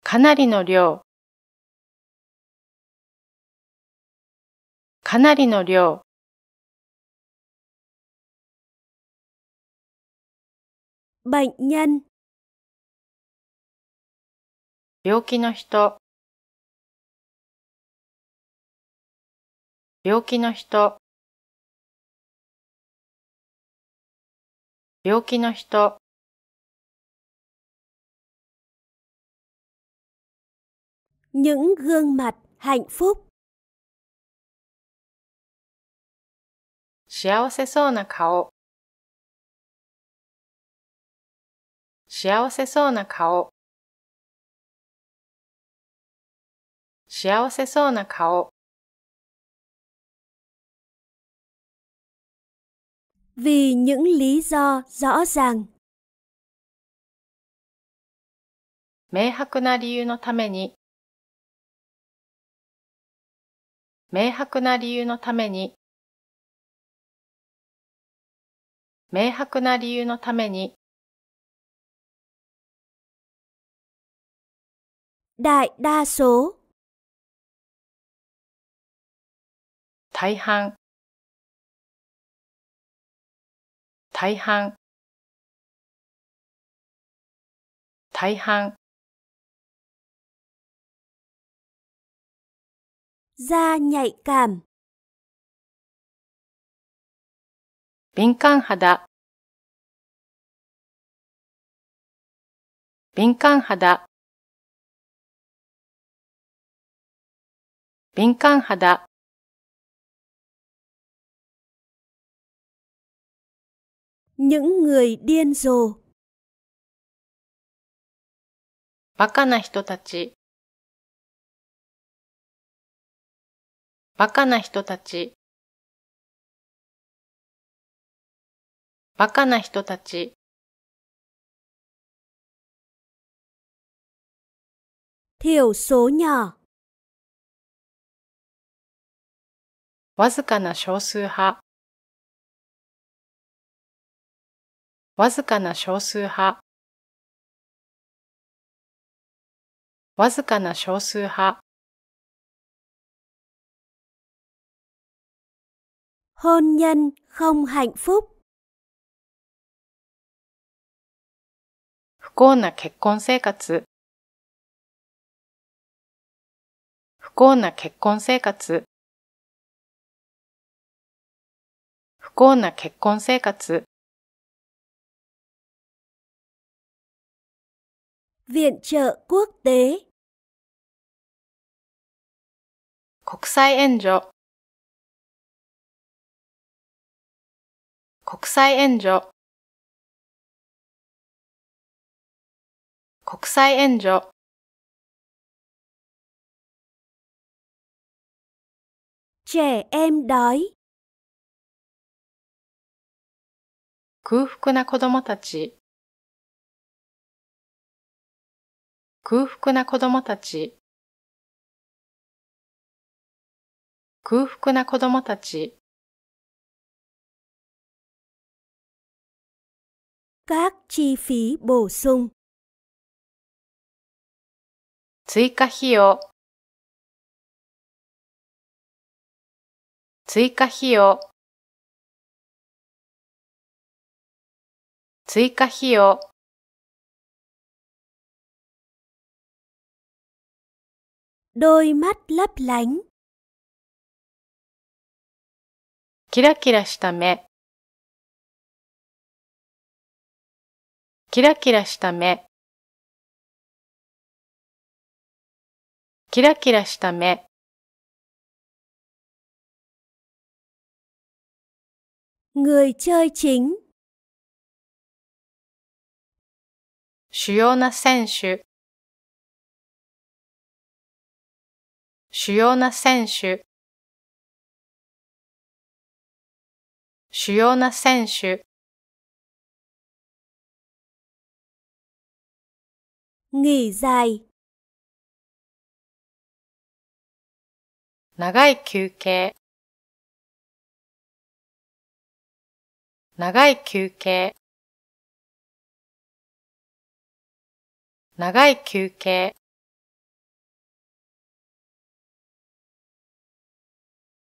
かなりの量かなりの量病気の人病気の人病気の人 những gương mặt hạnh phúc 幸せそうな顔幸せそうな顔幸せそうな顔 vì những lý do rõ ràng. 明白な理由のために明白な理由のために明白な理由のために Đại đa số 大半大半敏感肌敏感肌敏感肌 những người điên rồ. バカな人たち。バカな人たち。バカな人たち。thiểu số nhỏ わずかな少数派。わずかな少数派わずかな少数派 h ô không hạnh phúc 不幸な結婚生活不幸な結婚生活不幸な結婚生活 Viện trợ quốc tế 国際援助国際援助国際援助 trẻ em đói 空腹な子供たち空腹な子供たち空腹な子供たち các chi phí bổ sung 追加費用追加費用追加費用 đôi mắt lấp lánh. キラキラした目キラキラした目キラキラした目 người chơi chính 主要な選手主要な選手主要な選手 n g h 長い休憩長い休憩長い休憩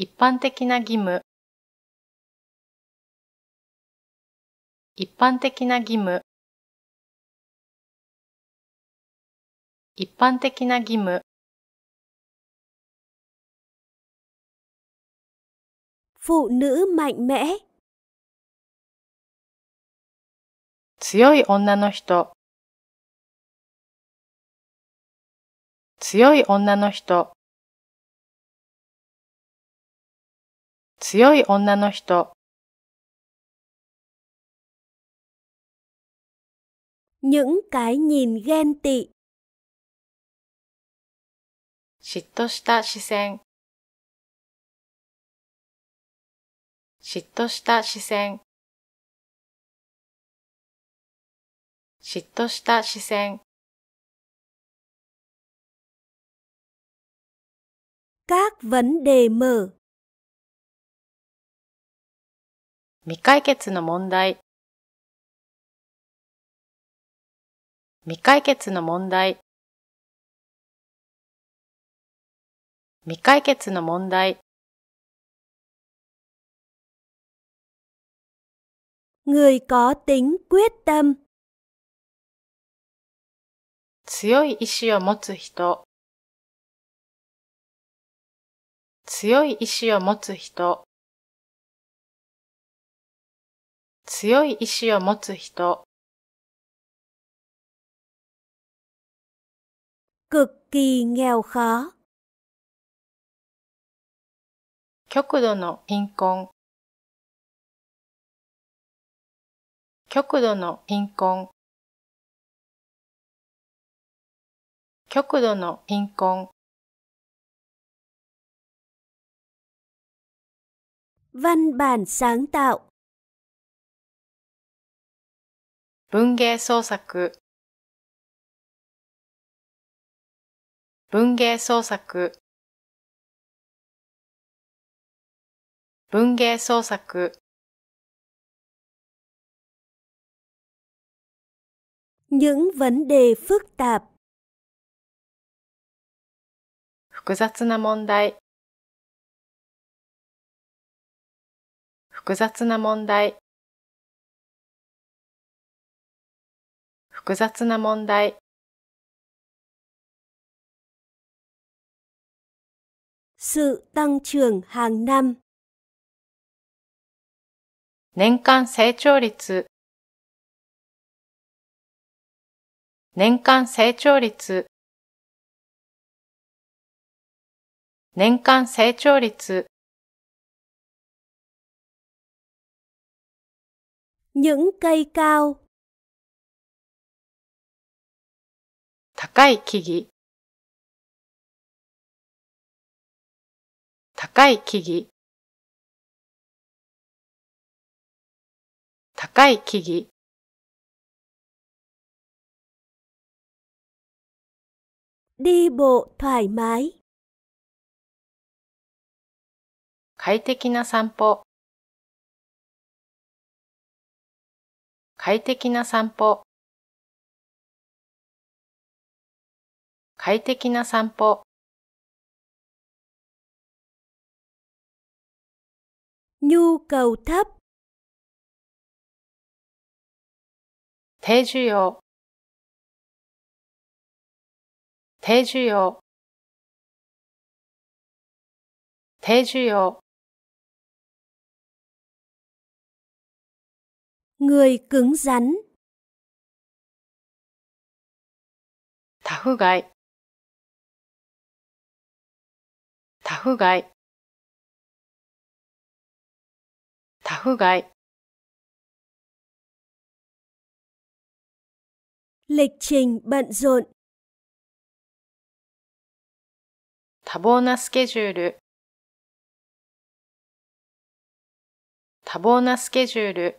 一般的な義務一般的な義務一般的な義務 phụ n 強い女の人強い女の人強い女の人。những cái nhìn ghen tị 嫉妬した視線嫉妬した視線嫉妬した視線 các vấn đề mở 未解決の問題未解決の問題未解決の問題 người có tính quyết tâm 強い意志を持つ人強い意志を持つ人強を持つ人。극極度の貧困。極度の貧困。極度の貧困。văn bản sáng tạo 文芸創作文芸創作文芸創作 những vấn đề phức tạp 複雑な問題複雑な問題雑な問題数登場半年年間成長率年間成長率年間成長率 những cây cao 高い木々高い木々高い木々リボ thoải mái 快適な散歩快適な散歩快適な散歩。nhu cầu thấp 低需要低需要低需要 người cứng rắn タフガイタフガイタフガイ Lịch trình bận rộn 多忙なスケジュール多忙なスケジュール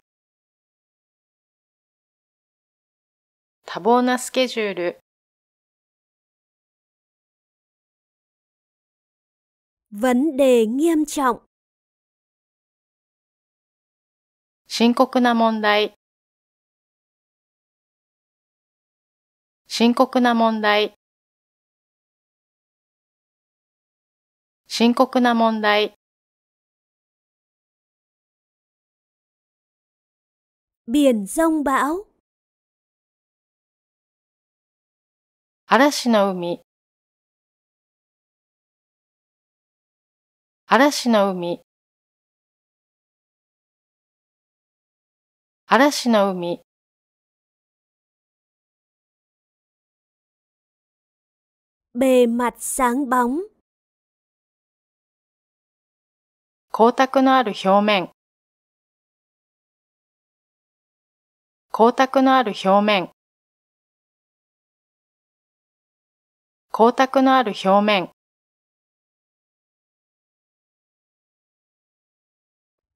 多忙なスケジュール vấn đề nghiêm trọng, trọng 深刻な問題深刻な問題深刻な問題 biển rông bão 嵐の海嵐の海嵐の海 bề mặt sáng bóng 光沢のある表面光沢のある表面光沢のある表面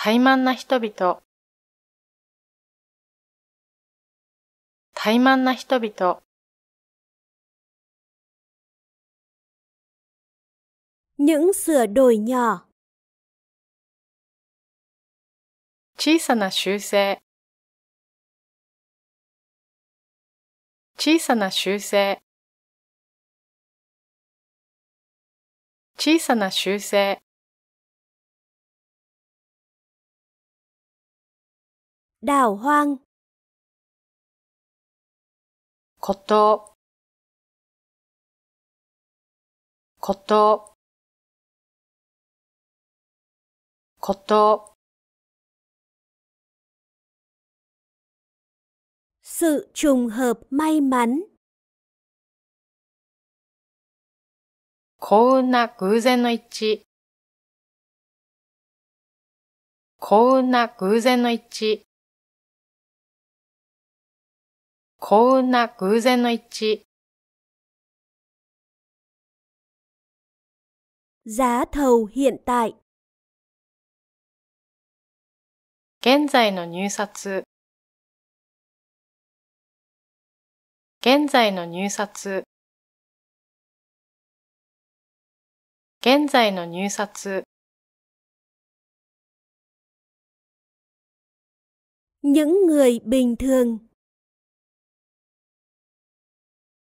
怠慢な人々怠慢な人々小さな修正小さな修正小さな修正 đảo hoang Koto Koto Koto Sự trùng hợp may mắn na na 幸運な偶然の一致幸運な偶然の一致幸運な偶然の一致。giá thầu hiện tại 現在の入札現在の入札現在の入札 những người bình thường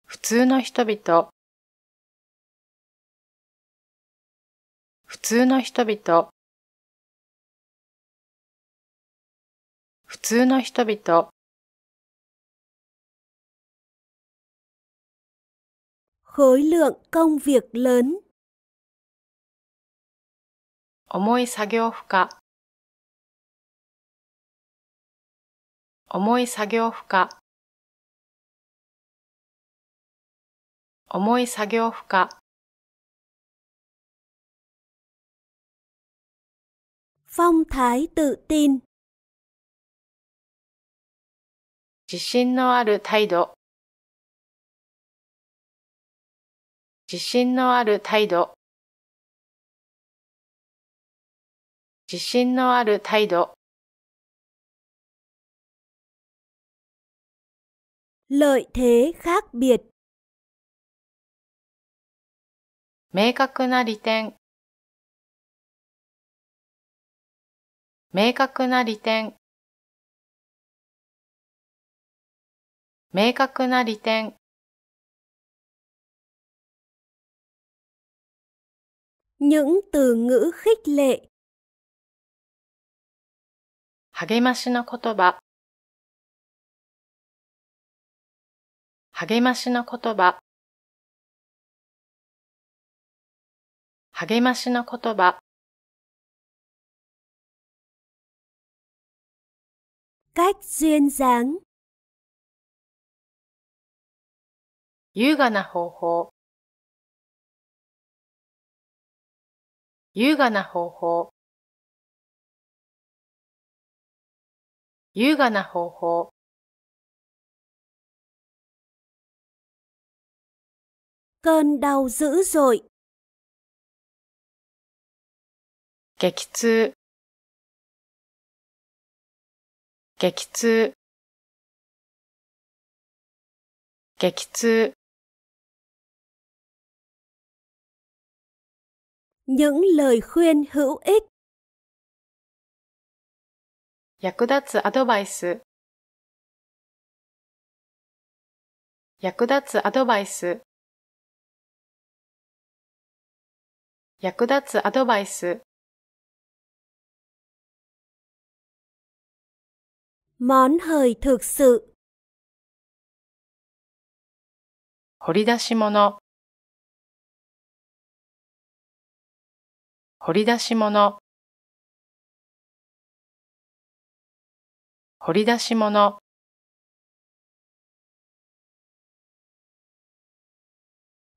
普通の人々普通の人々普通の人々 khối lượng công việc lớn 重い作業負荷重い作業負荷重い作業負荷風態自信自信のある態度自信のある態度自信のある態度明確な利点明確な利点明確な利点 những từ ngữ khích lệ 励ましの言葉励ましの言葉励ましの言葉優雅な方法優雅な方法優雅な方法。cơn đau dữ dội 激痛激痛激痛 những lời khuyên hữu ích 役立つアドバイス役立つアドバイス役立つアドバイス Món hời thực sự. 掘り出し物掘り出し物掘り出し物掘り出し物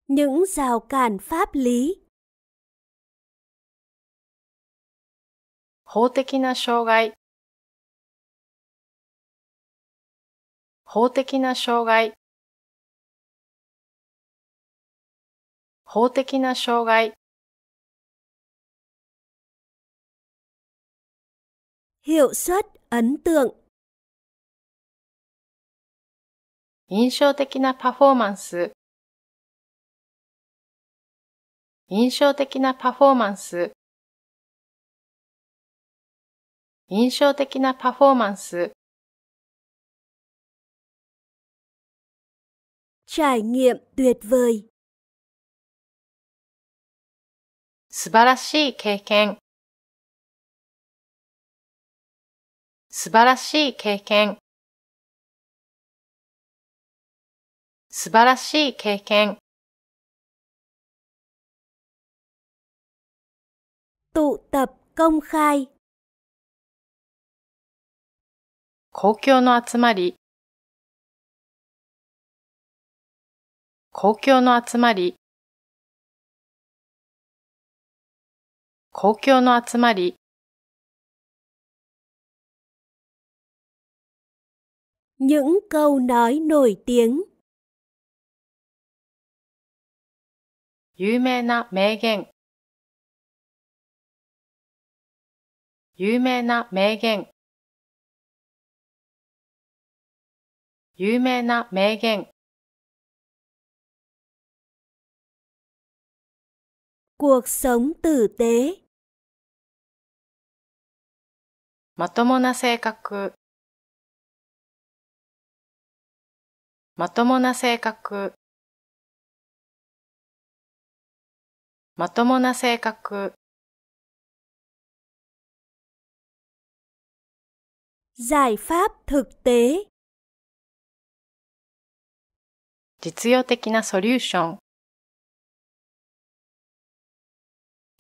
những rào cản pháp lý 法的な障害法的な障害法的な障害 Hiệu suất ấn tượng 印象的なパフォーマンス印象的なパフォーマンス印象的なパフォーマンス trải nghiệm tuyệt vời. 素晴らしい経験素晴らしい経験素晴らしい経験とた公共の集まり公共の集まり公共の集まり「những câu nói nổi tiếng 有名な名言有名な名言有名な名言 cuộc sống tử tế まともな性格まともな性格まともな性格 giải pháp thực tế 実用的なソリューション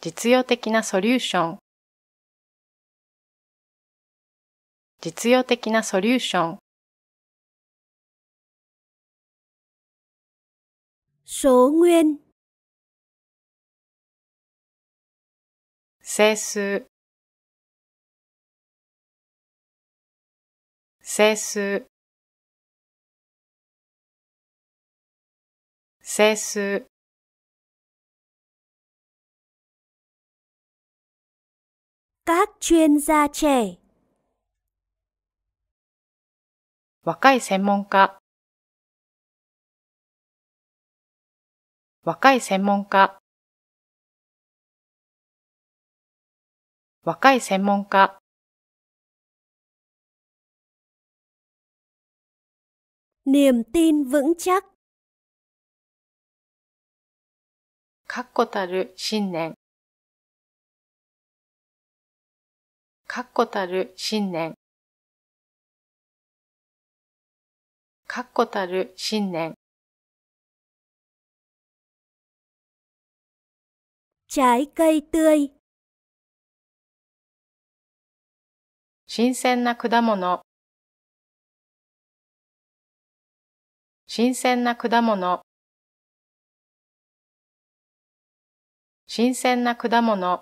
実用的なソリューション実用的なソリューション総 ố 整数整数整数 các chuyên gia trẻ. 若い専門家若い専門家若い専門家 niềm tin vững chắc 確固たる信念確固たる信念確固たる信念 trái cây tươi 新鮮な果物新鮮な果物新鮮な果物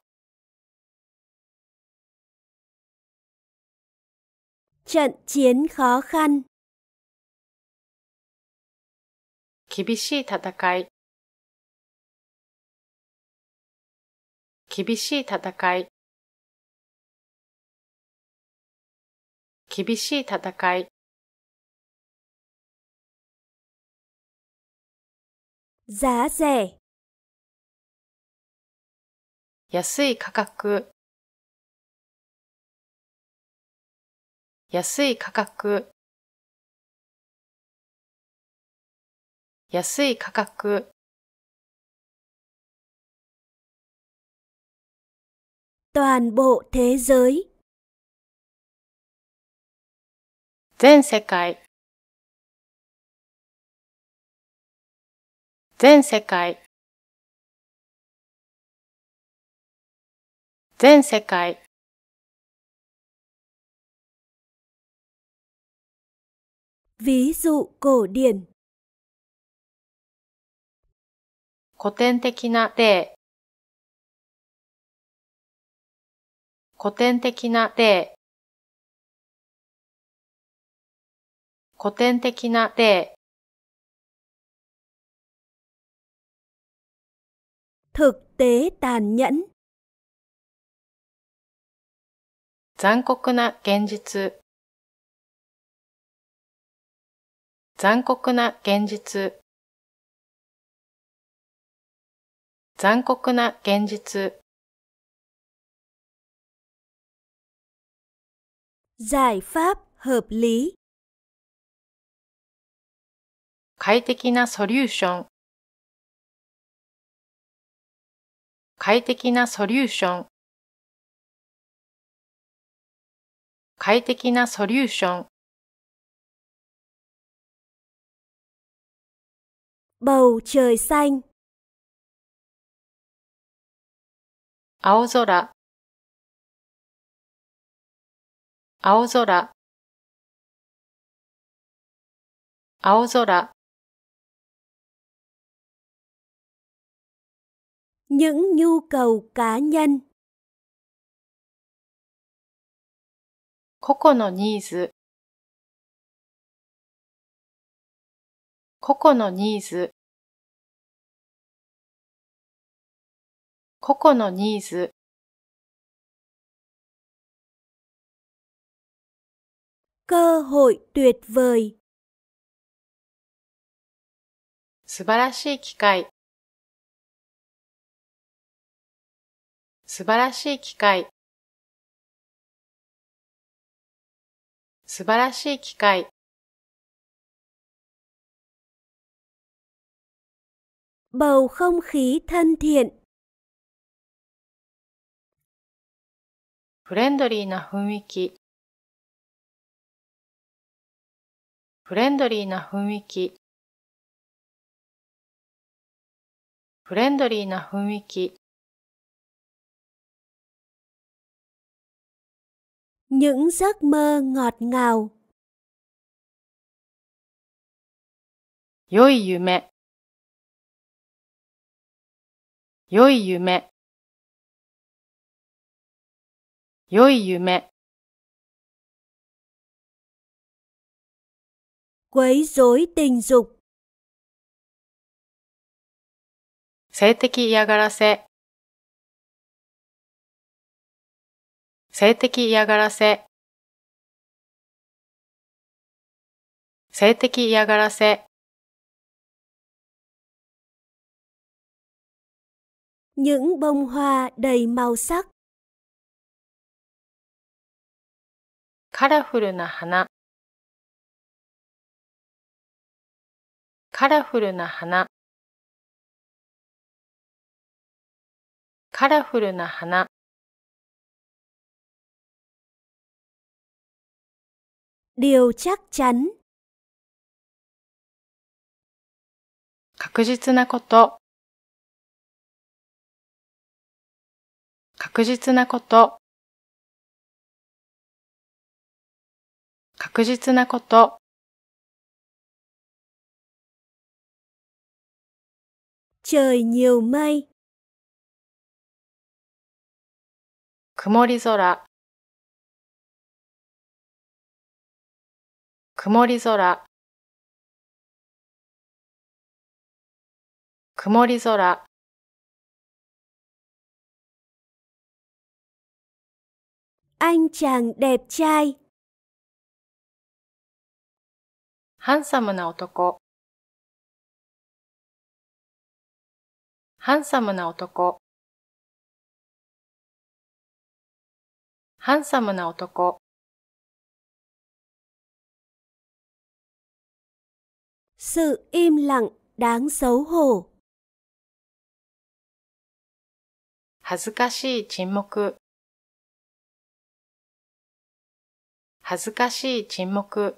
trận chiến khó khăn. 厳しい戦い厳しい戦い厳しい戦い giá rẻ 安い価格安い価格安い価格 toàn bộ thế giới 全世界全世界全世界 Ví dụ cổ điển 古典的な例古典的な例古典的な例 thực tế tàn nhẫn 残酷な現実残酷な現実残酷な現実 giải p 快適なソリューション快適なソリューション快適なソリューション bầu trời xanh. 青空青空青空 những nhu cầu cá nhân 個々のニーズ個々のニーズ個々のニーズ cơ hội tuyệt vời 素晴らしい機会素晴らしい機会素晴らしい機会 bầu không khí thân thiện friendly な雰囲気フレンドリーな雰囲気フレンドリーな雰囲気 những giấc mơ ngọt ngào 良い夢良い夢、良い夢。q い ấ y ố i tình dục 性的嫌がらせ性的嫌がらせ性的嫌がらせ những bông hoa đầy màu sắc. カラフルな花カラフルな花カラフルな花 Điều chắc chắn 確実なこと確実なこと確実なこと曇り空曇り空曇り空 anh chàng đẹp trai. handsome handsome handsome na na na otoko, otoko, otoko, Sự im lặng đáng xấu hổ chinmoku. 恥ずかしい沈黙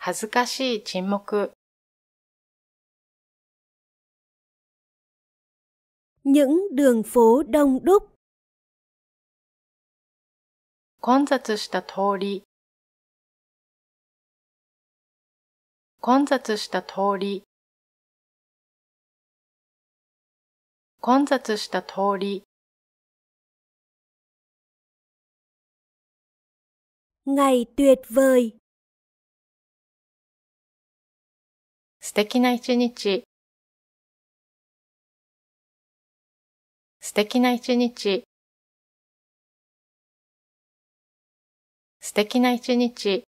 恥ずかしい沈黙 những đường phố đông đúc 混雑した通り混雑した通り混雑した通り ngày tuyệt vời. 素敵な一日素敵な一日素敵な一日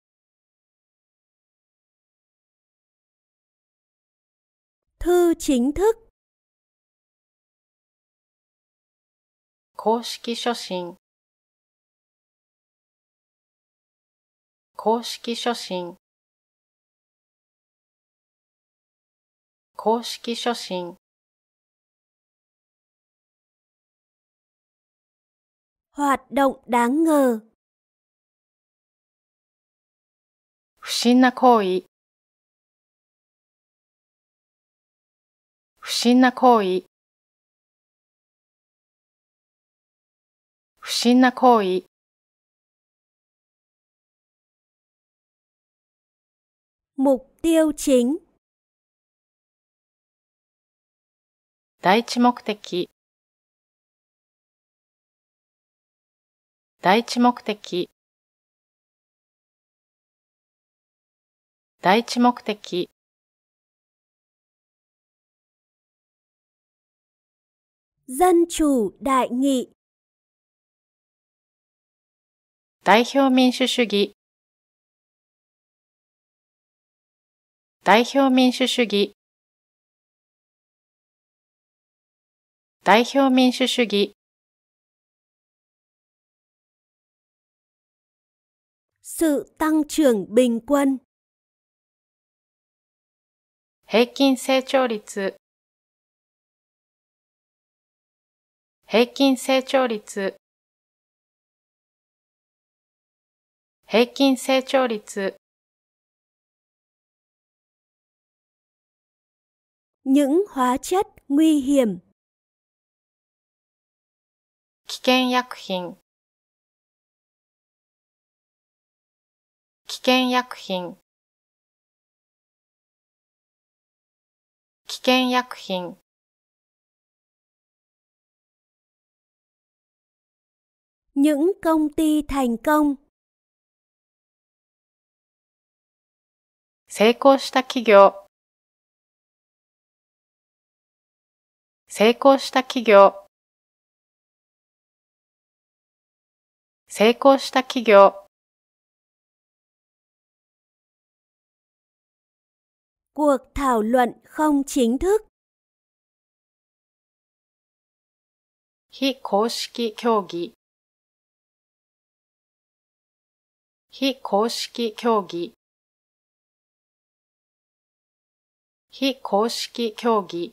thư chính thức 公式初心公式初心公式初心 hoạt động đáng ngờ 不審な行為不審な行為不審な行為 mục tiêu chính đại đại đại mục mục mục đích, đích, đích, dân chủ đại nghị đại 代表民主主義代表民主主義代表民主主義す ự tăng trưởng bình quân 平均成長率平均成長率平均成長率 những hóa chất nguy hiểm. 危険薬品危険薬品危険薬品危険薬品 những công ty thành công 成功した企業成功した企業成功した企業 cuộc thảo luận không chính thức 非公式協議非公式協議非公式協議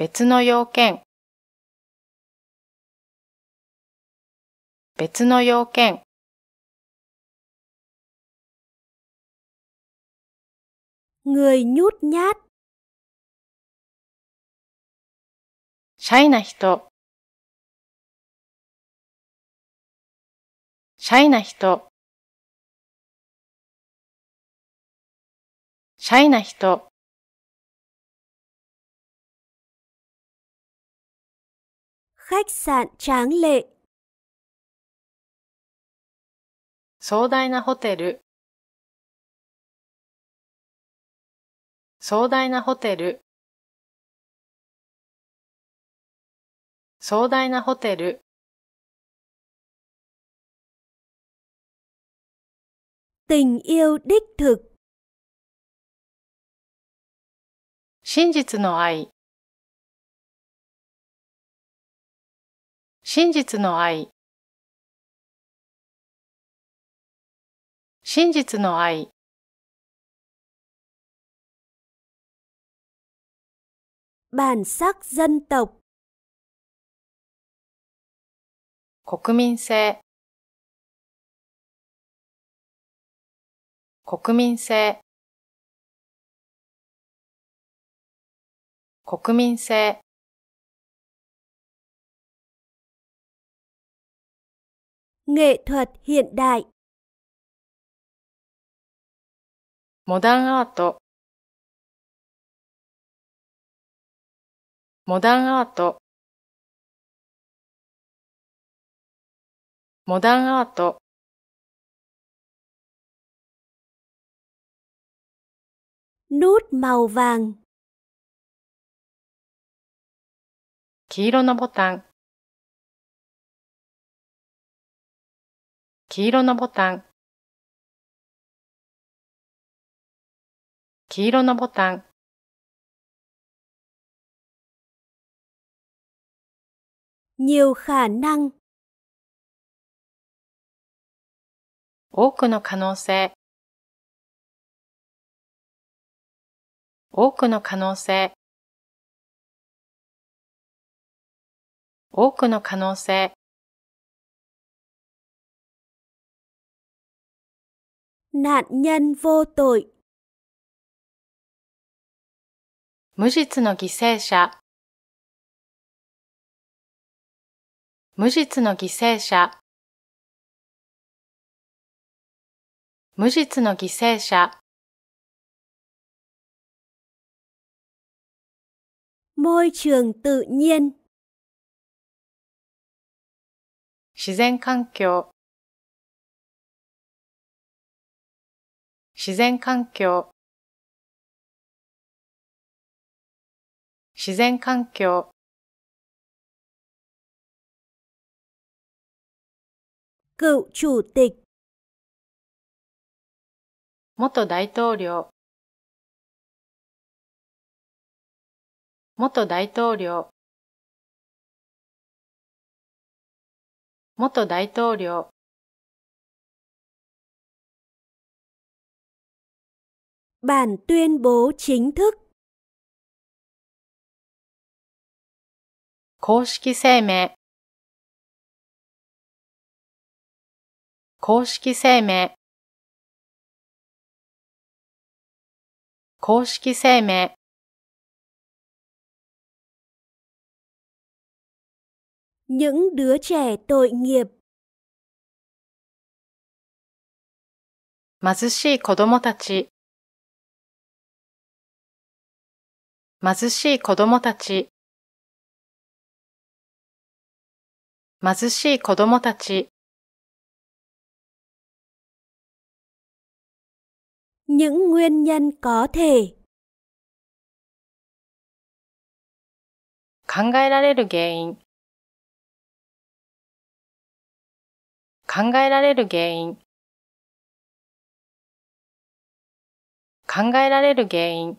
別の要件別の要件シャイな人シャイな人シャイな人 khách sạn tráng lệ. 壮大なホテル壮大なホテル壮大なホテル tình yêu đích thực 真実の愛真実の愛真実の愛 bản sắc dân tộc 国民性国民性国民性 nghệ thuật hiện đại. Modern art. Modern art. Modern art. Nút màu vàng. 黄色のボタン黄色のボタン黄色のボタン多くの可能性多くの可能性多くの可能性 nạn nhân vô tội 無実の犠牲者無実の犠牲者無実の犠牲者自然環境自然環境自然環境旧主席元大統領元大統領元大統領 Bản tuyên bố chính thức 公式声明公式声明公式声明「những đứa trẻ tội nghiệp, nghiệp」貧しい子供たち貧しい子供たち貧しい子供たち những nguyên nhân có thể 考えられる原因考えられる原因考えられる原因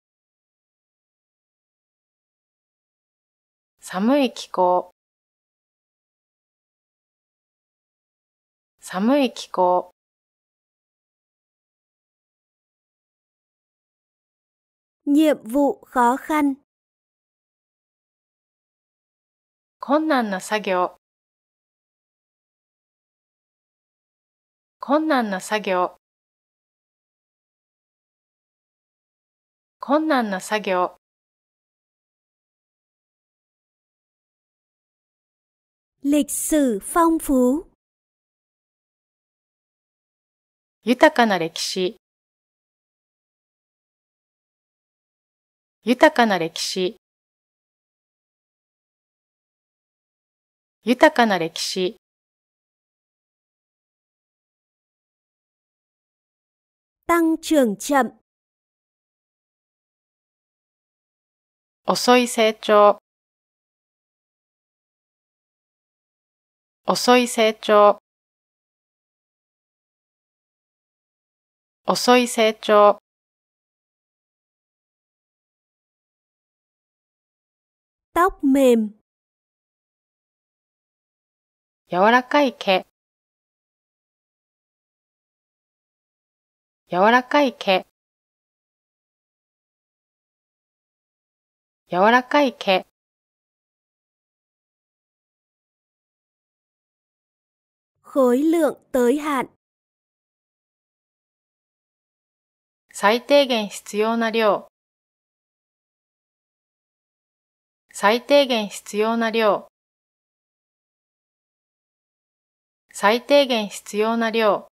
寒い気候寒い気候 n h i ệ 困難な作業困難な作業困難な作業 lịch sử phong phú 豊かな歴史豊かな歴史豊かな歴史当長ちゃん遅い成長遅い成長遅い成長タ óc m ề 柔らかい毛柔らかい毛柔らかい毛 khối lượng tới hạn 最低限必要な量最低限必要な量最低限必要な量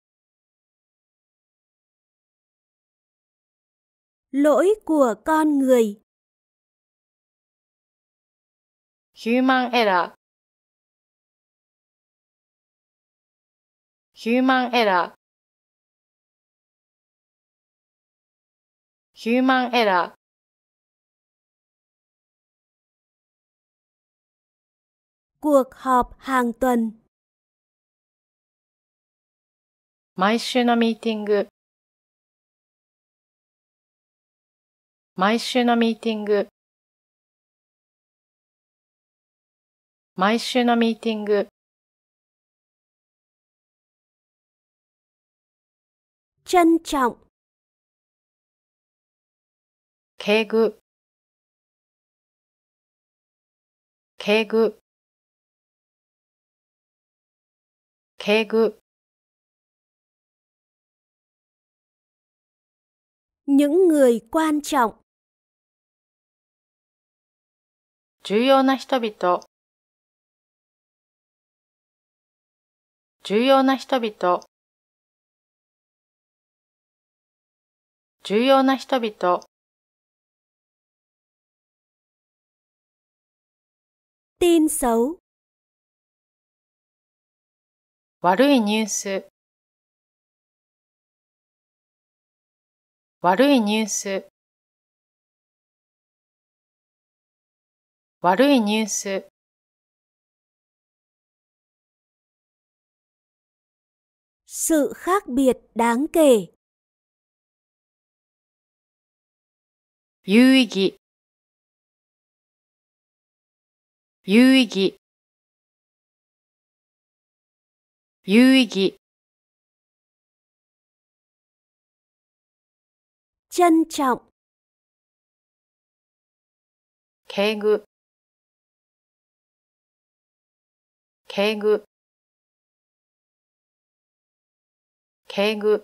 lỗi của con người human error ヒューマンエラーヒューマンエラー cuộc họp hàng tuần 毎週のミーティング毎週のミーティング毎週のミーティング trân trọng Khe Khe gu. 敬具敬具 g 具 những người quan trọng hitobito. yếu yếu na 重要な人々重要な人々重要な人々 tin xấu 悪いニュース悪いニュース悪いニュースす sự khác biệt đáng kể 有意義有意義有意義珍重敬具敬具敬具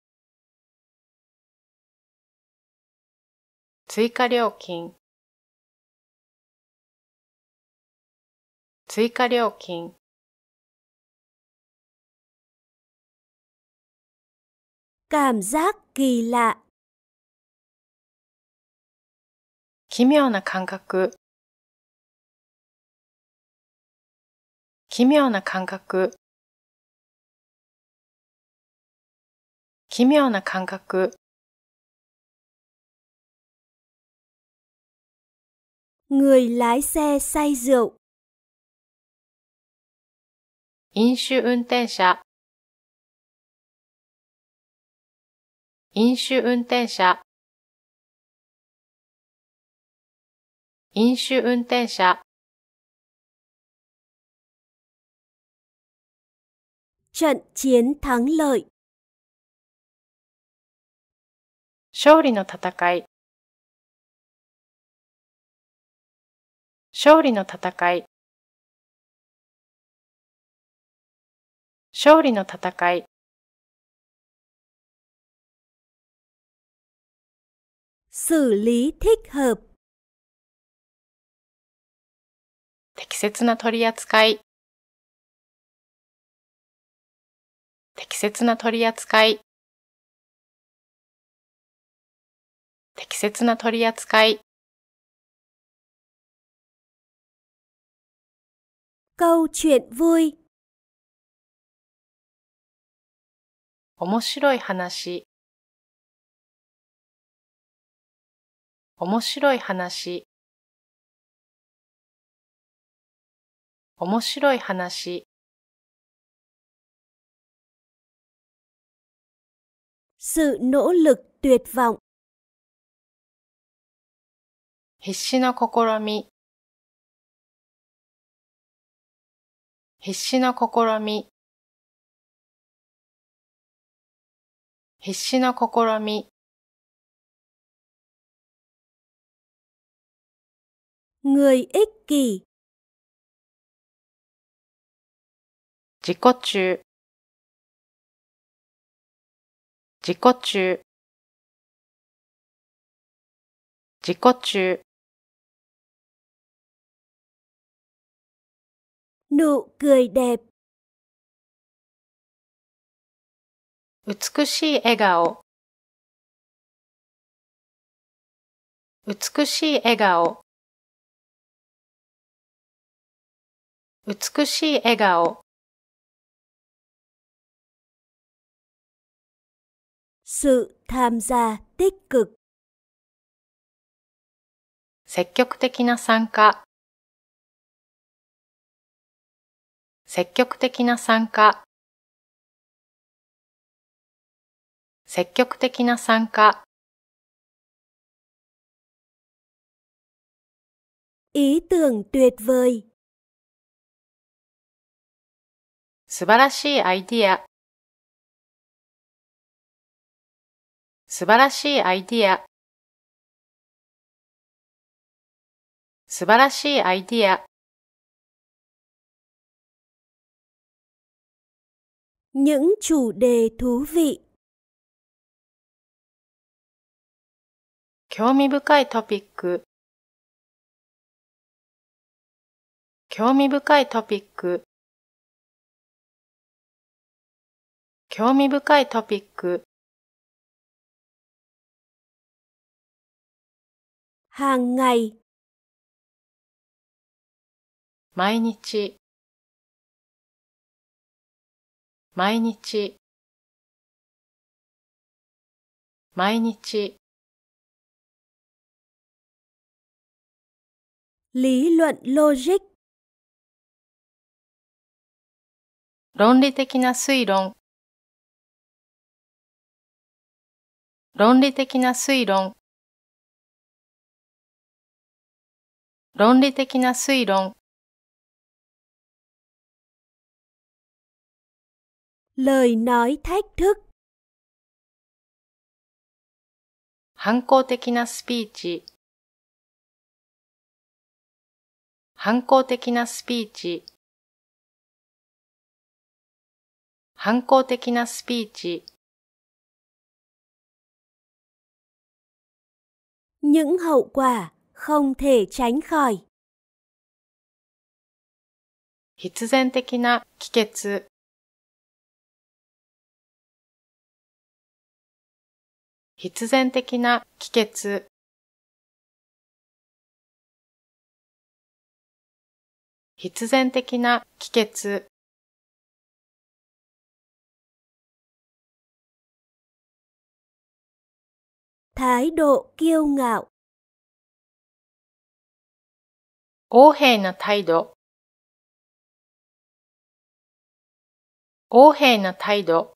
追加料金追加料金感 g i á 奇妙な感覚奇妙な感覚奇妙な感覚 Người lái xe say rượu. 飲酒運転者飲酒運転者飲酒運転者 Trận chiến thắng lợi 勝利の戦い勝利の戦い勝利の戦い適切な取り扱い適切な取り扱い適切な取り扱い câu c h u y 面白い話面白い話面白い話必死の試み必死の試み必死の試み người ích kỷ 自己中自己中自己中 nụ cười đẹp. 美しい笑顔美しい笑顔美しい笑顔すたんざてっく積極的な参加積極的な参加積極的な参加 ý tưởng tuyệt vời 素晴らしいアイディア素晴らしいアイディア素晴らしいアイディア những chủ đề thú vị 興味深いトピック興味深いトピック興味深いトピック hàng ngày 毎日毎日毎日理論 logic 論理的な推論論理的な推論論理的な推論 lời nói thách thức 反抗的なスピーチ反抗的なスピーチ反抗的なスピーチ những hậu quả không thể tránh khỏi 必然的な帰結必然的な帰結必然的な帰結 thái đ 平な態度公平な態度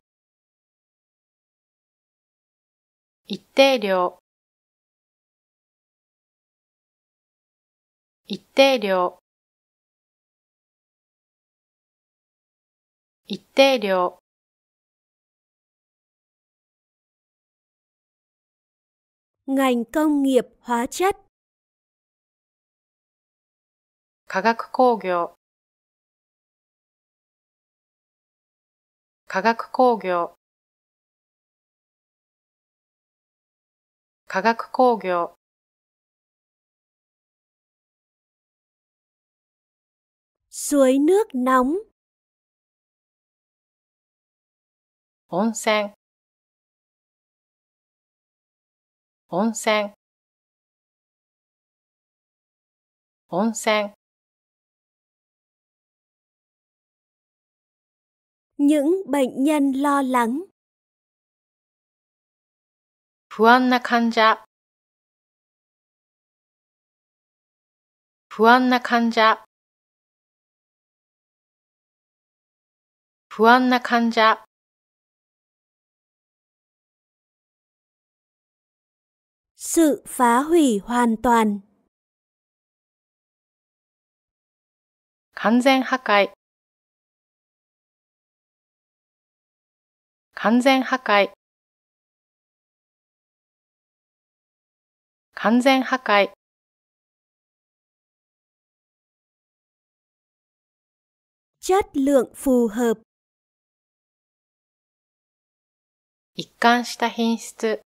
一定量一定量一定量 ngành công nghiệp hóa chất 化学工業化学工業化学工業 suối nước nóng 温泉温泉温泉 những bệnh nhân lo lắng 不安な患者不安な患者不安な患者す ự p h 完全破壊完全破壊完全破壊 chất lượng phù hợp 一貫した品質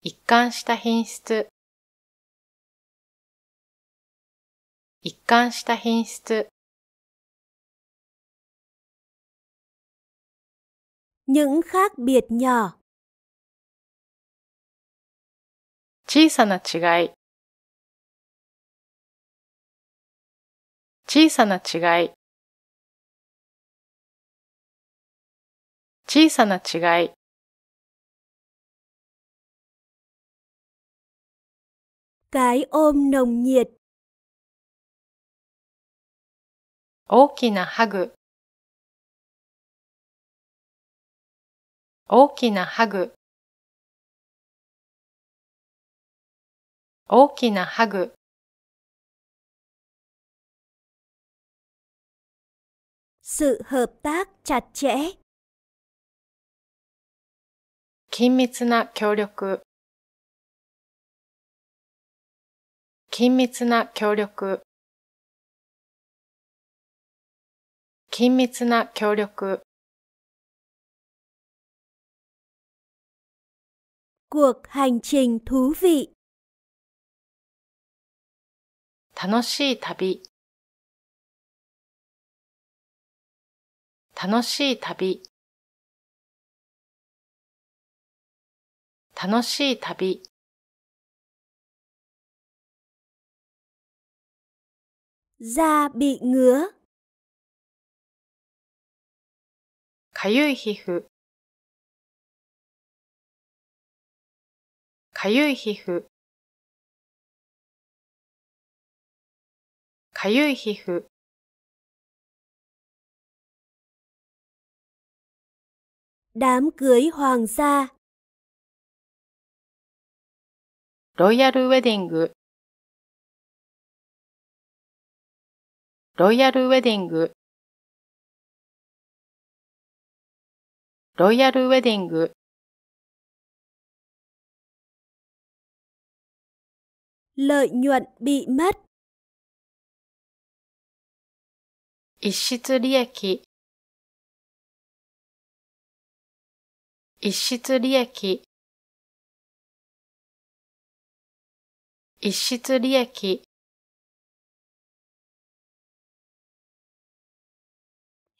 一貫した品質一貫した品質 những khác biệt nhỏ 小さな違い小さな違い小さな違い大きなハグ大きなハグ大きなハグ sự hợp tác chặt chẽ 緊密な協力緊密な協力緊密な協力 cuộc hành trình thú vị 楽しい旅楽しい旅楽しい旅だびぐかゆい皮膚かゆい皮膚かゆい皮膚 đám cưới hoàng gia ロイヤルウェディングロイヤルウェディングロイヤルウェディング lợi nhuận bị mất 逸失利益逸失利益逸失利益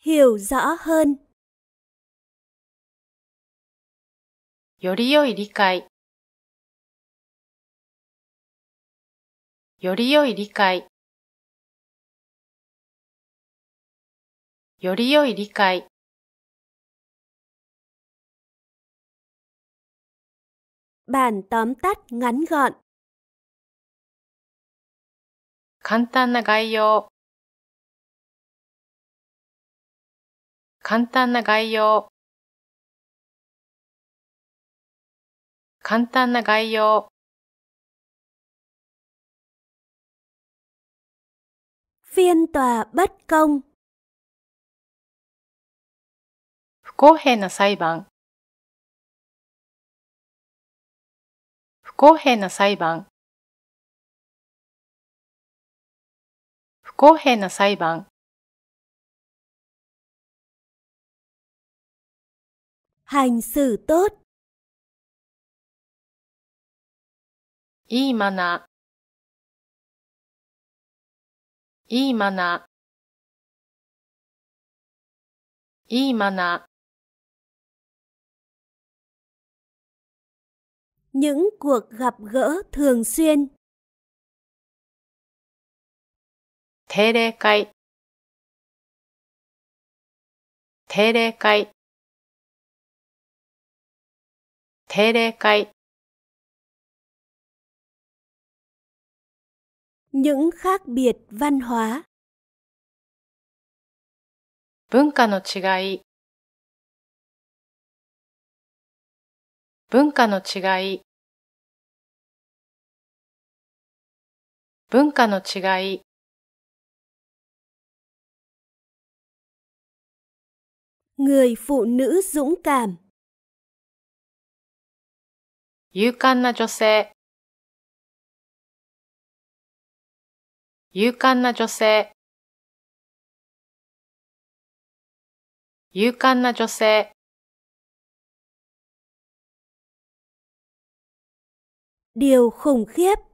hiểu rõ hơn より良い理解より良い理解より良い理解 Bản tóm tắt ngắn gọn 簡単な概要簡単な概要簡単な概要 phiên tòa bất công 公平な裁判不公平な裁判不公平な裁判いいマナーいいマナーいいマナー những cuộc gặp gỡ thường xuyên. Thế đề cay Thế đề cay Thế đề cay Những khác biệt văn hóa 文化の違い文化の違い文化の違い người phụ nữ dũng cảm 勇敢な女性勇敢な女性勇敢な女性 điều khủng khiếp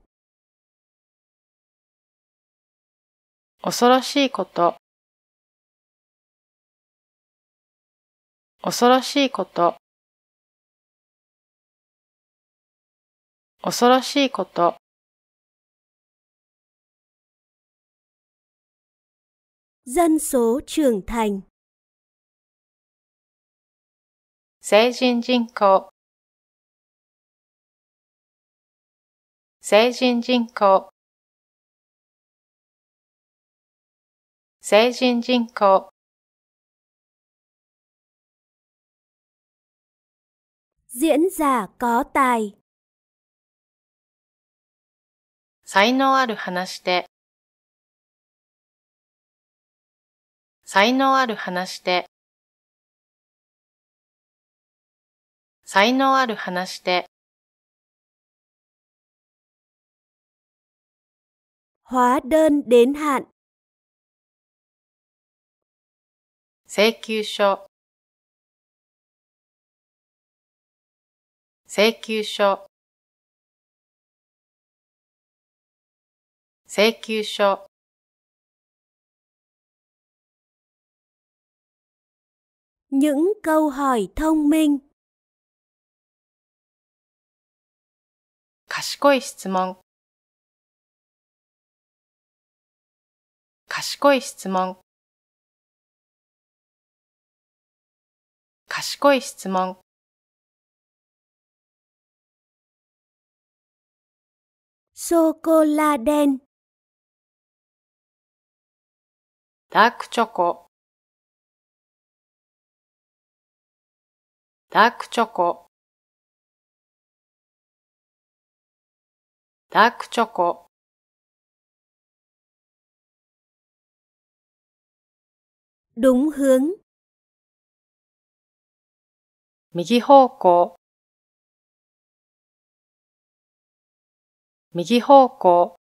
恐ろしいこと恐ろしいこと恐ろしいこと dân số trưởng thành 成人人口成人人口成人人口 diễn giả có tài 才能ある話で才能ある話で才能ある話で hóa đơn đến hạn 請求書請求書請求書 những câu hỏi thông minh 賢い質問賢い質問賢い質問。Sô cô la đen ダークチョコダークチョコダークチョコ右方向右方向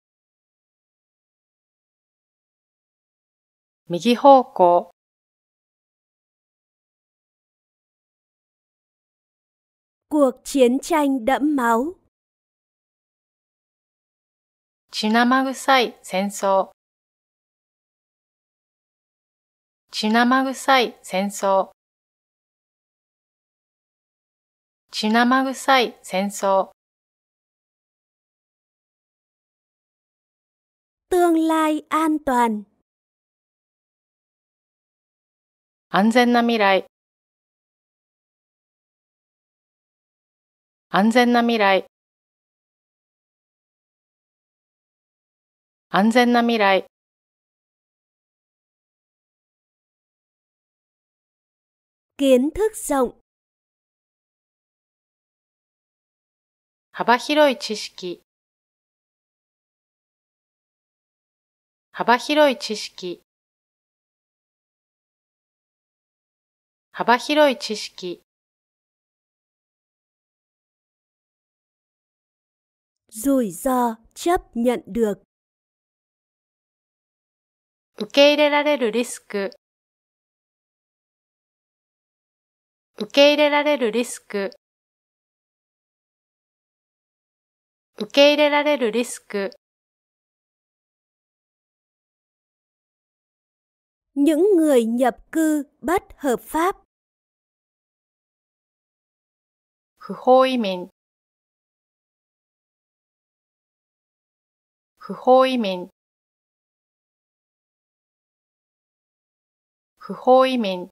右方向 cuộc chiến tranh đẫm máu 血生臭い戦争血生臭い戦争血生臭い戦争 Tương lai an toàn 安全な未来安全な未来安全な未来 kiến thức rộng 幅広い知識幅広い知識幅広い知識 rủi ro chấp nhận được 受け入れられるリスク受け入れられるリスク受け入れられるリスク Những người nhập cư bất hợp pháp 不法移民不法移民不法移民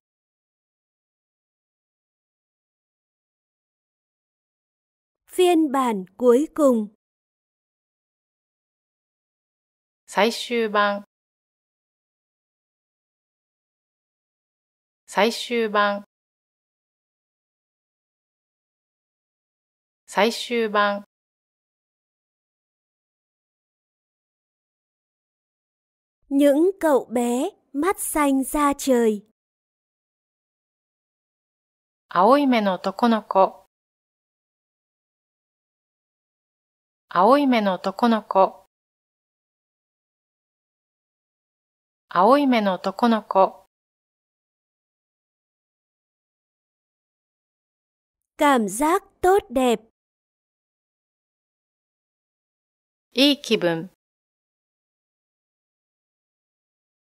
phiên bản cuối cùng 最終版最終版最終版 những cậu bé mắt xanh a trời 青い目の男の子青い目の男の子青い目の男の子。感覚 tốt đẹp。いい気分。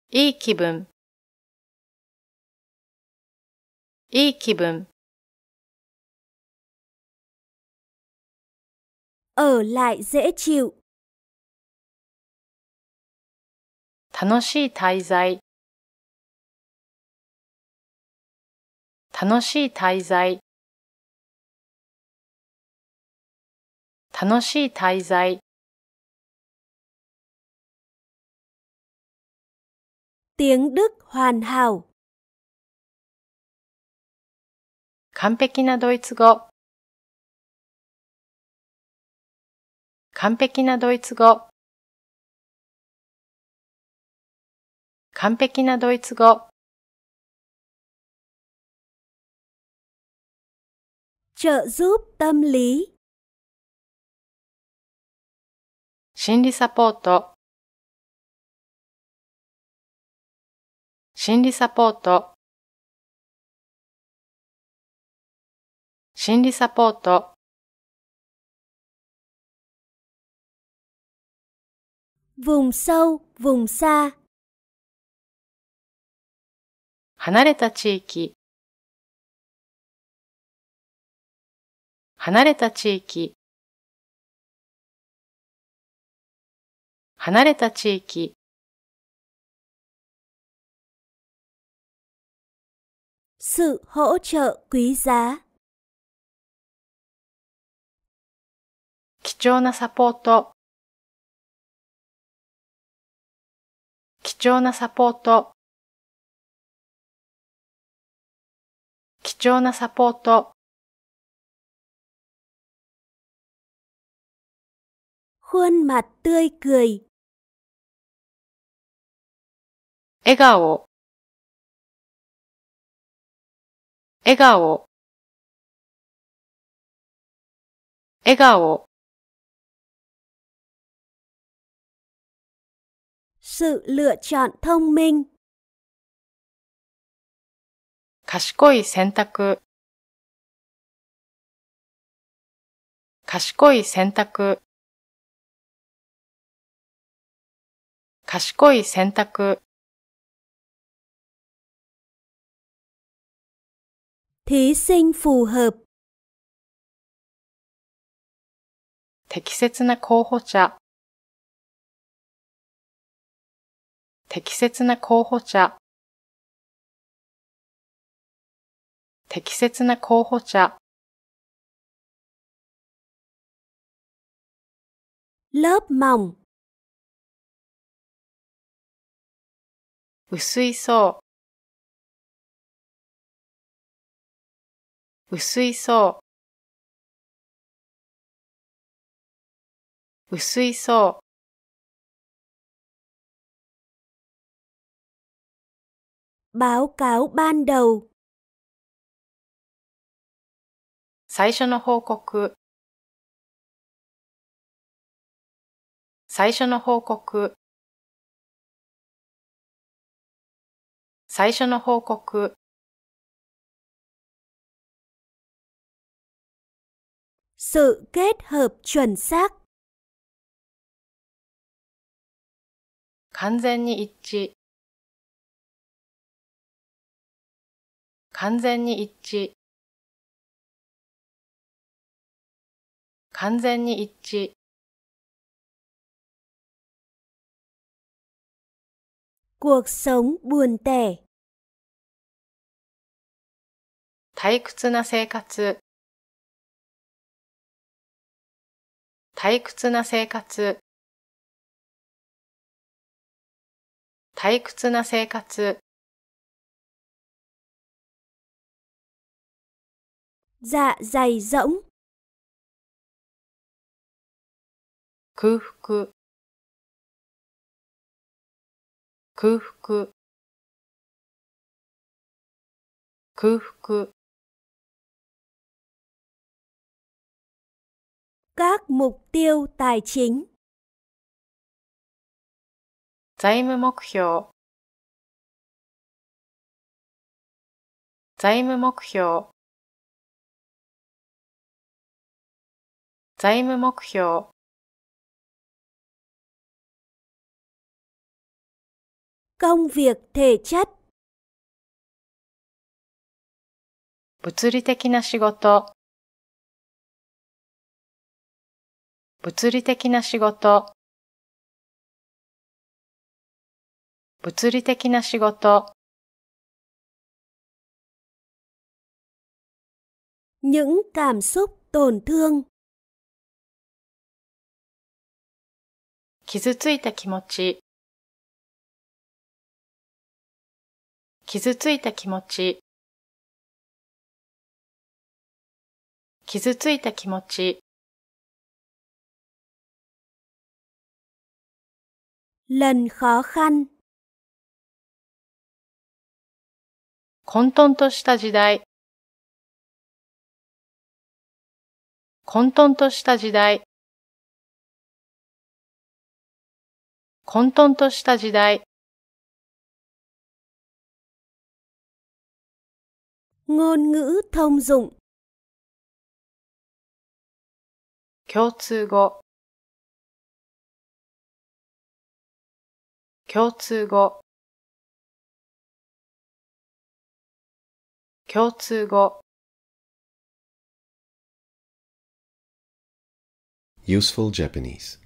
いい気分。いい気分。ở 楽しい滞在楽しい滞在楽しい滞在 tiếng Đức hoàn hảo 完璧なドイツ語完璧なドイツ語完璧なドイツ語。trợ giúp tâm lý 心理サポート心理サポート心理サポート vùng sâu vùng xa 離れた地域離れた地域離れた地域す ự hỗ trợ q 貴重なサポート貴重なサポート貴重なサポート。khuôn mặt tươi cười. 笑顔笑顔笑顔 sự lựa chọn thông minh 賢い選択賢い選択賢い選択適切な候補者適切な候補者適切な候補者。lớp mỏng 薄い層薄い層薄い層報告 ban đầu 最初の報告最初の報告最初の報告 hợp chuẩn xác 完全に一致完全に一致完全に一致 cuộc sống buồn tẻ 退屈な生活退屈な生活退屈な生活 dạ dày rỗng 空腹空腹空腹 các mục tiêu tài chính 財務目標財務目標財務目標 công việc thể chất 物理的な仕事物理的な仕事物理的な仕事 những cảm xúc tổn thương 傷ついた気持ち傷ついた気持ち、傷ついた気持ち。lần khó khăn 混沌とした時代混沌とした時代混沌とした時代 ngôn ngữ thông dụng 共通語共通語共通語 Useful Japanese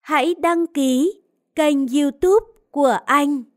Hãy đăng ký kênh YouTube của anh.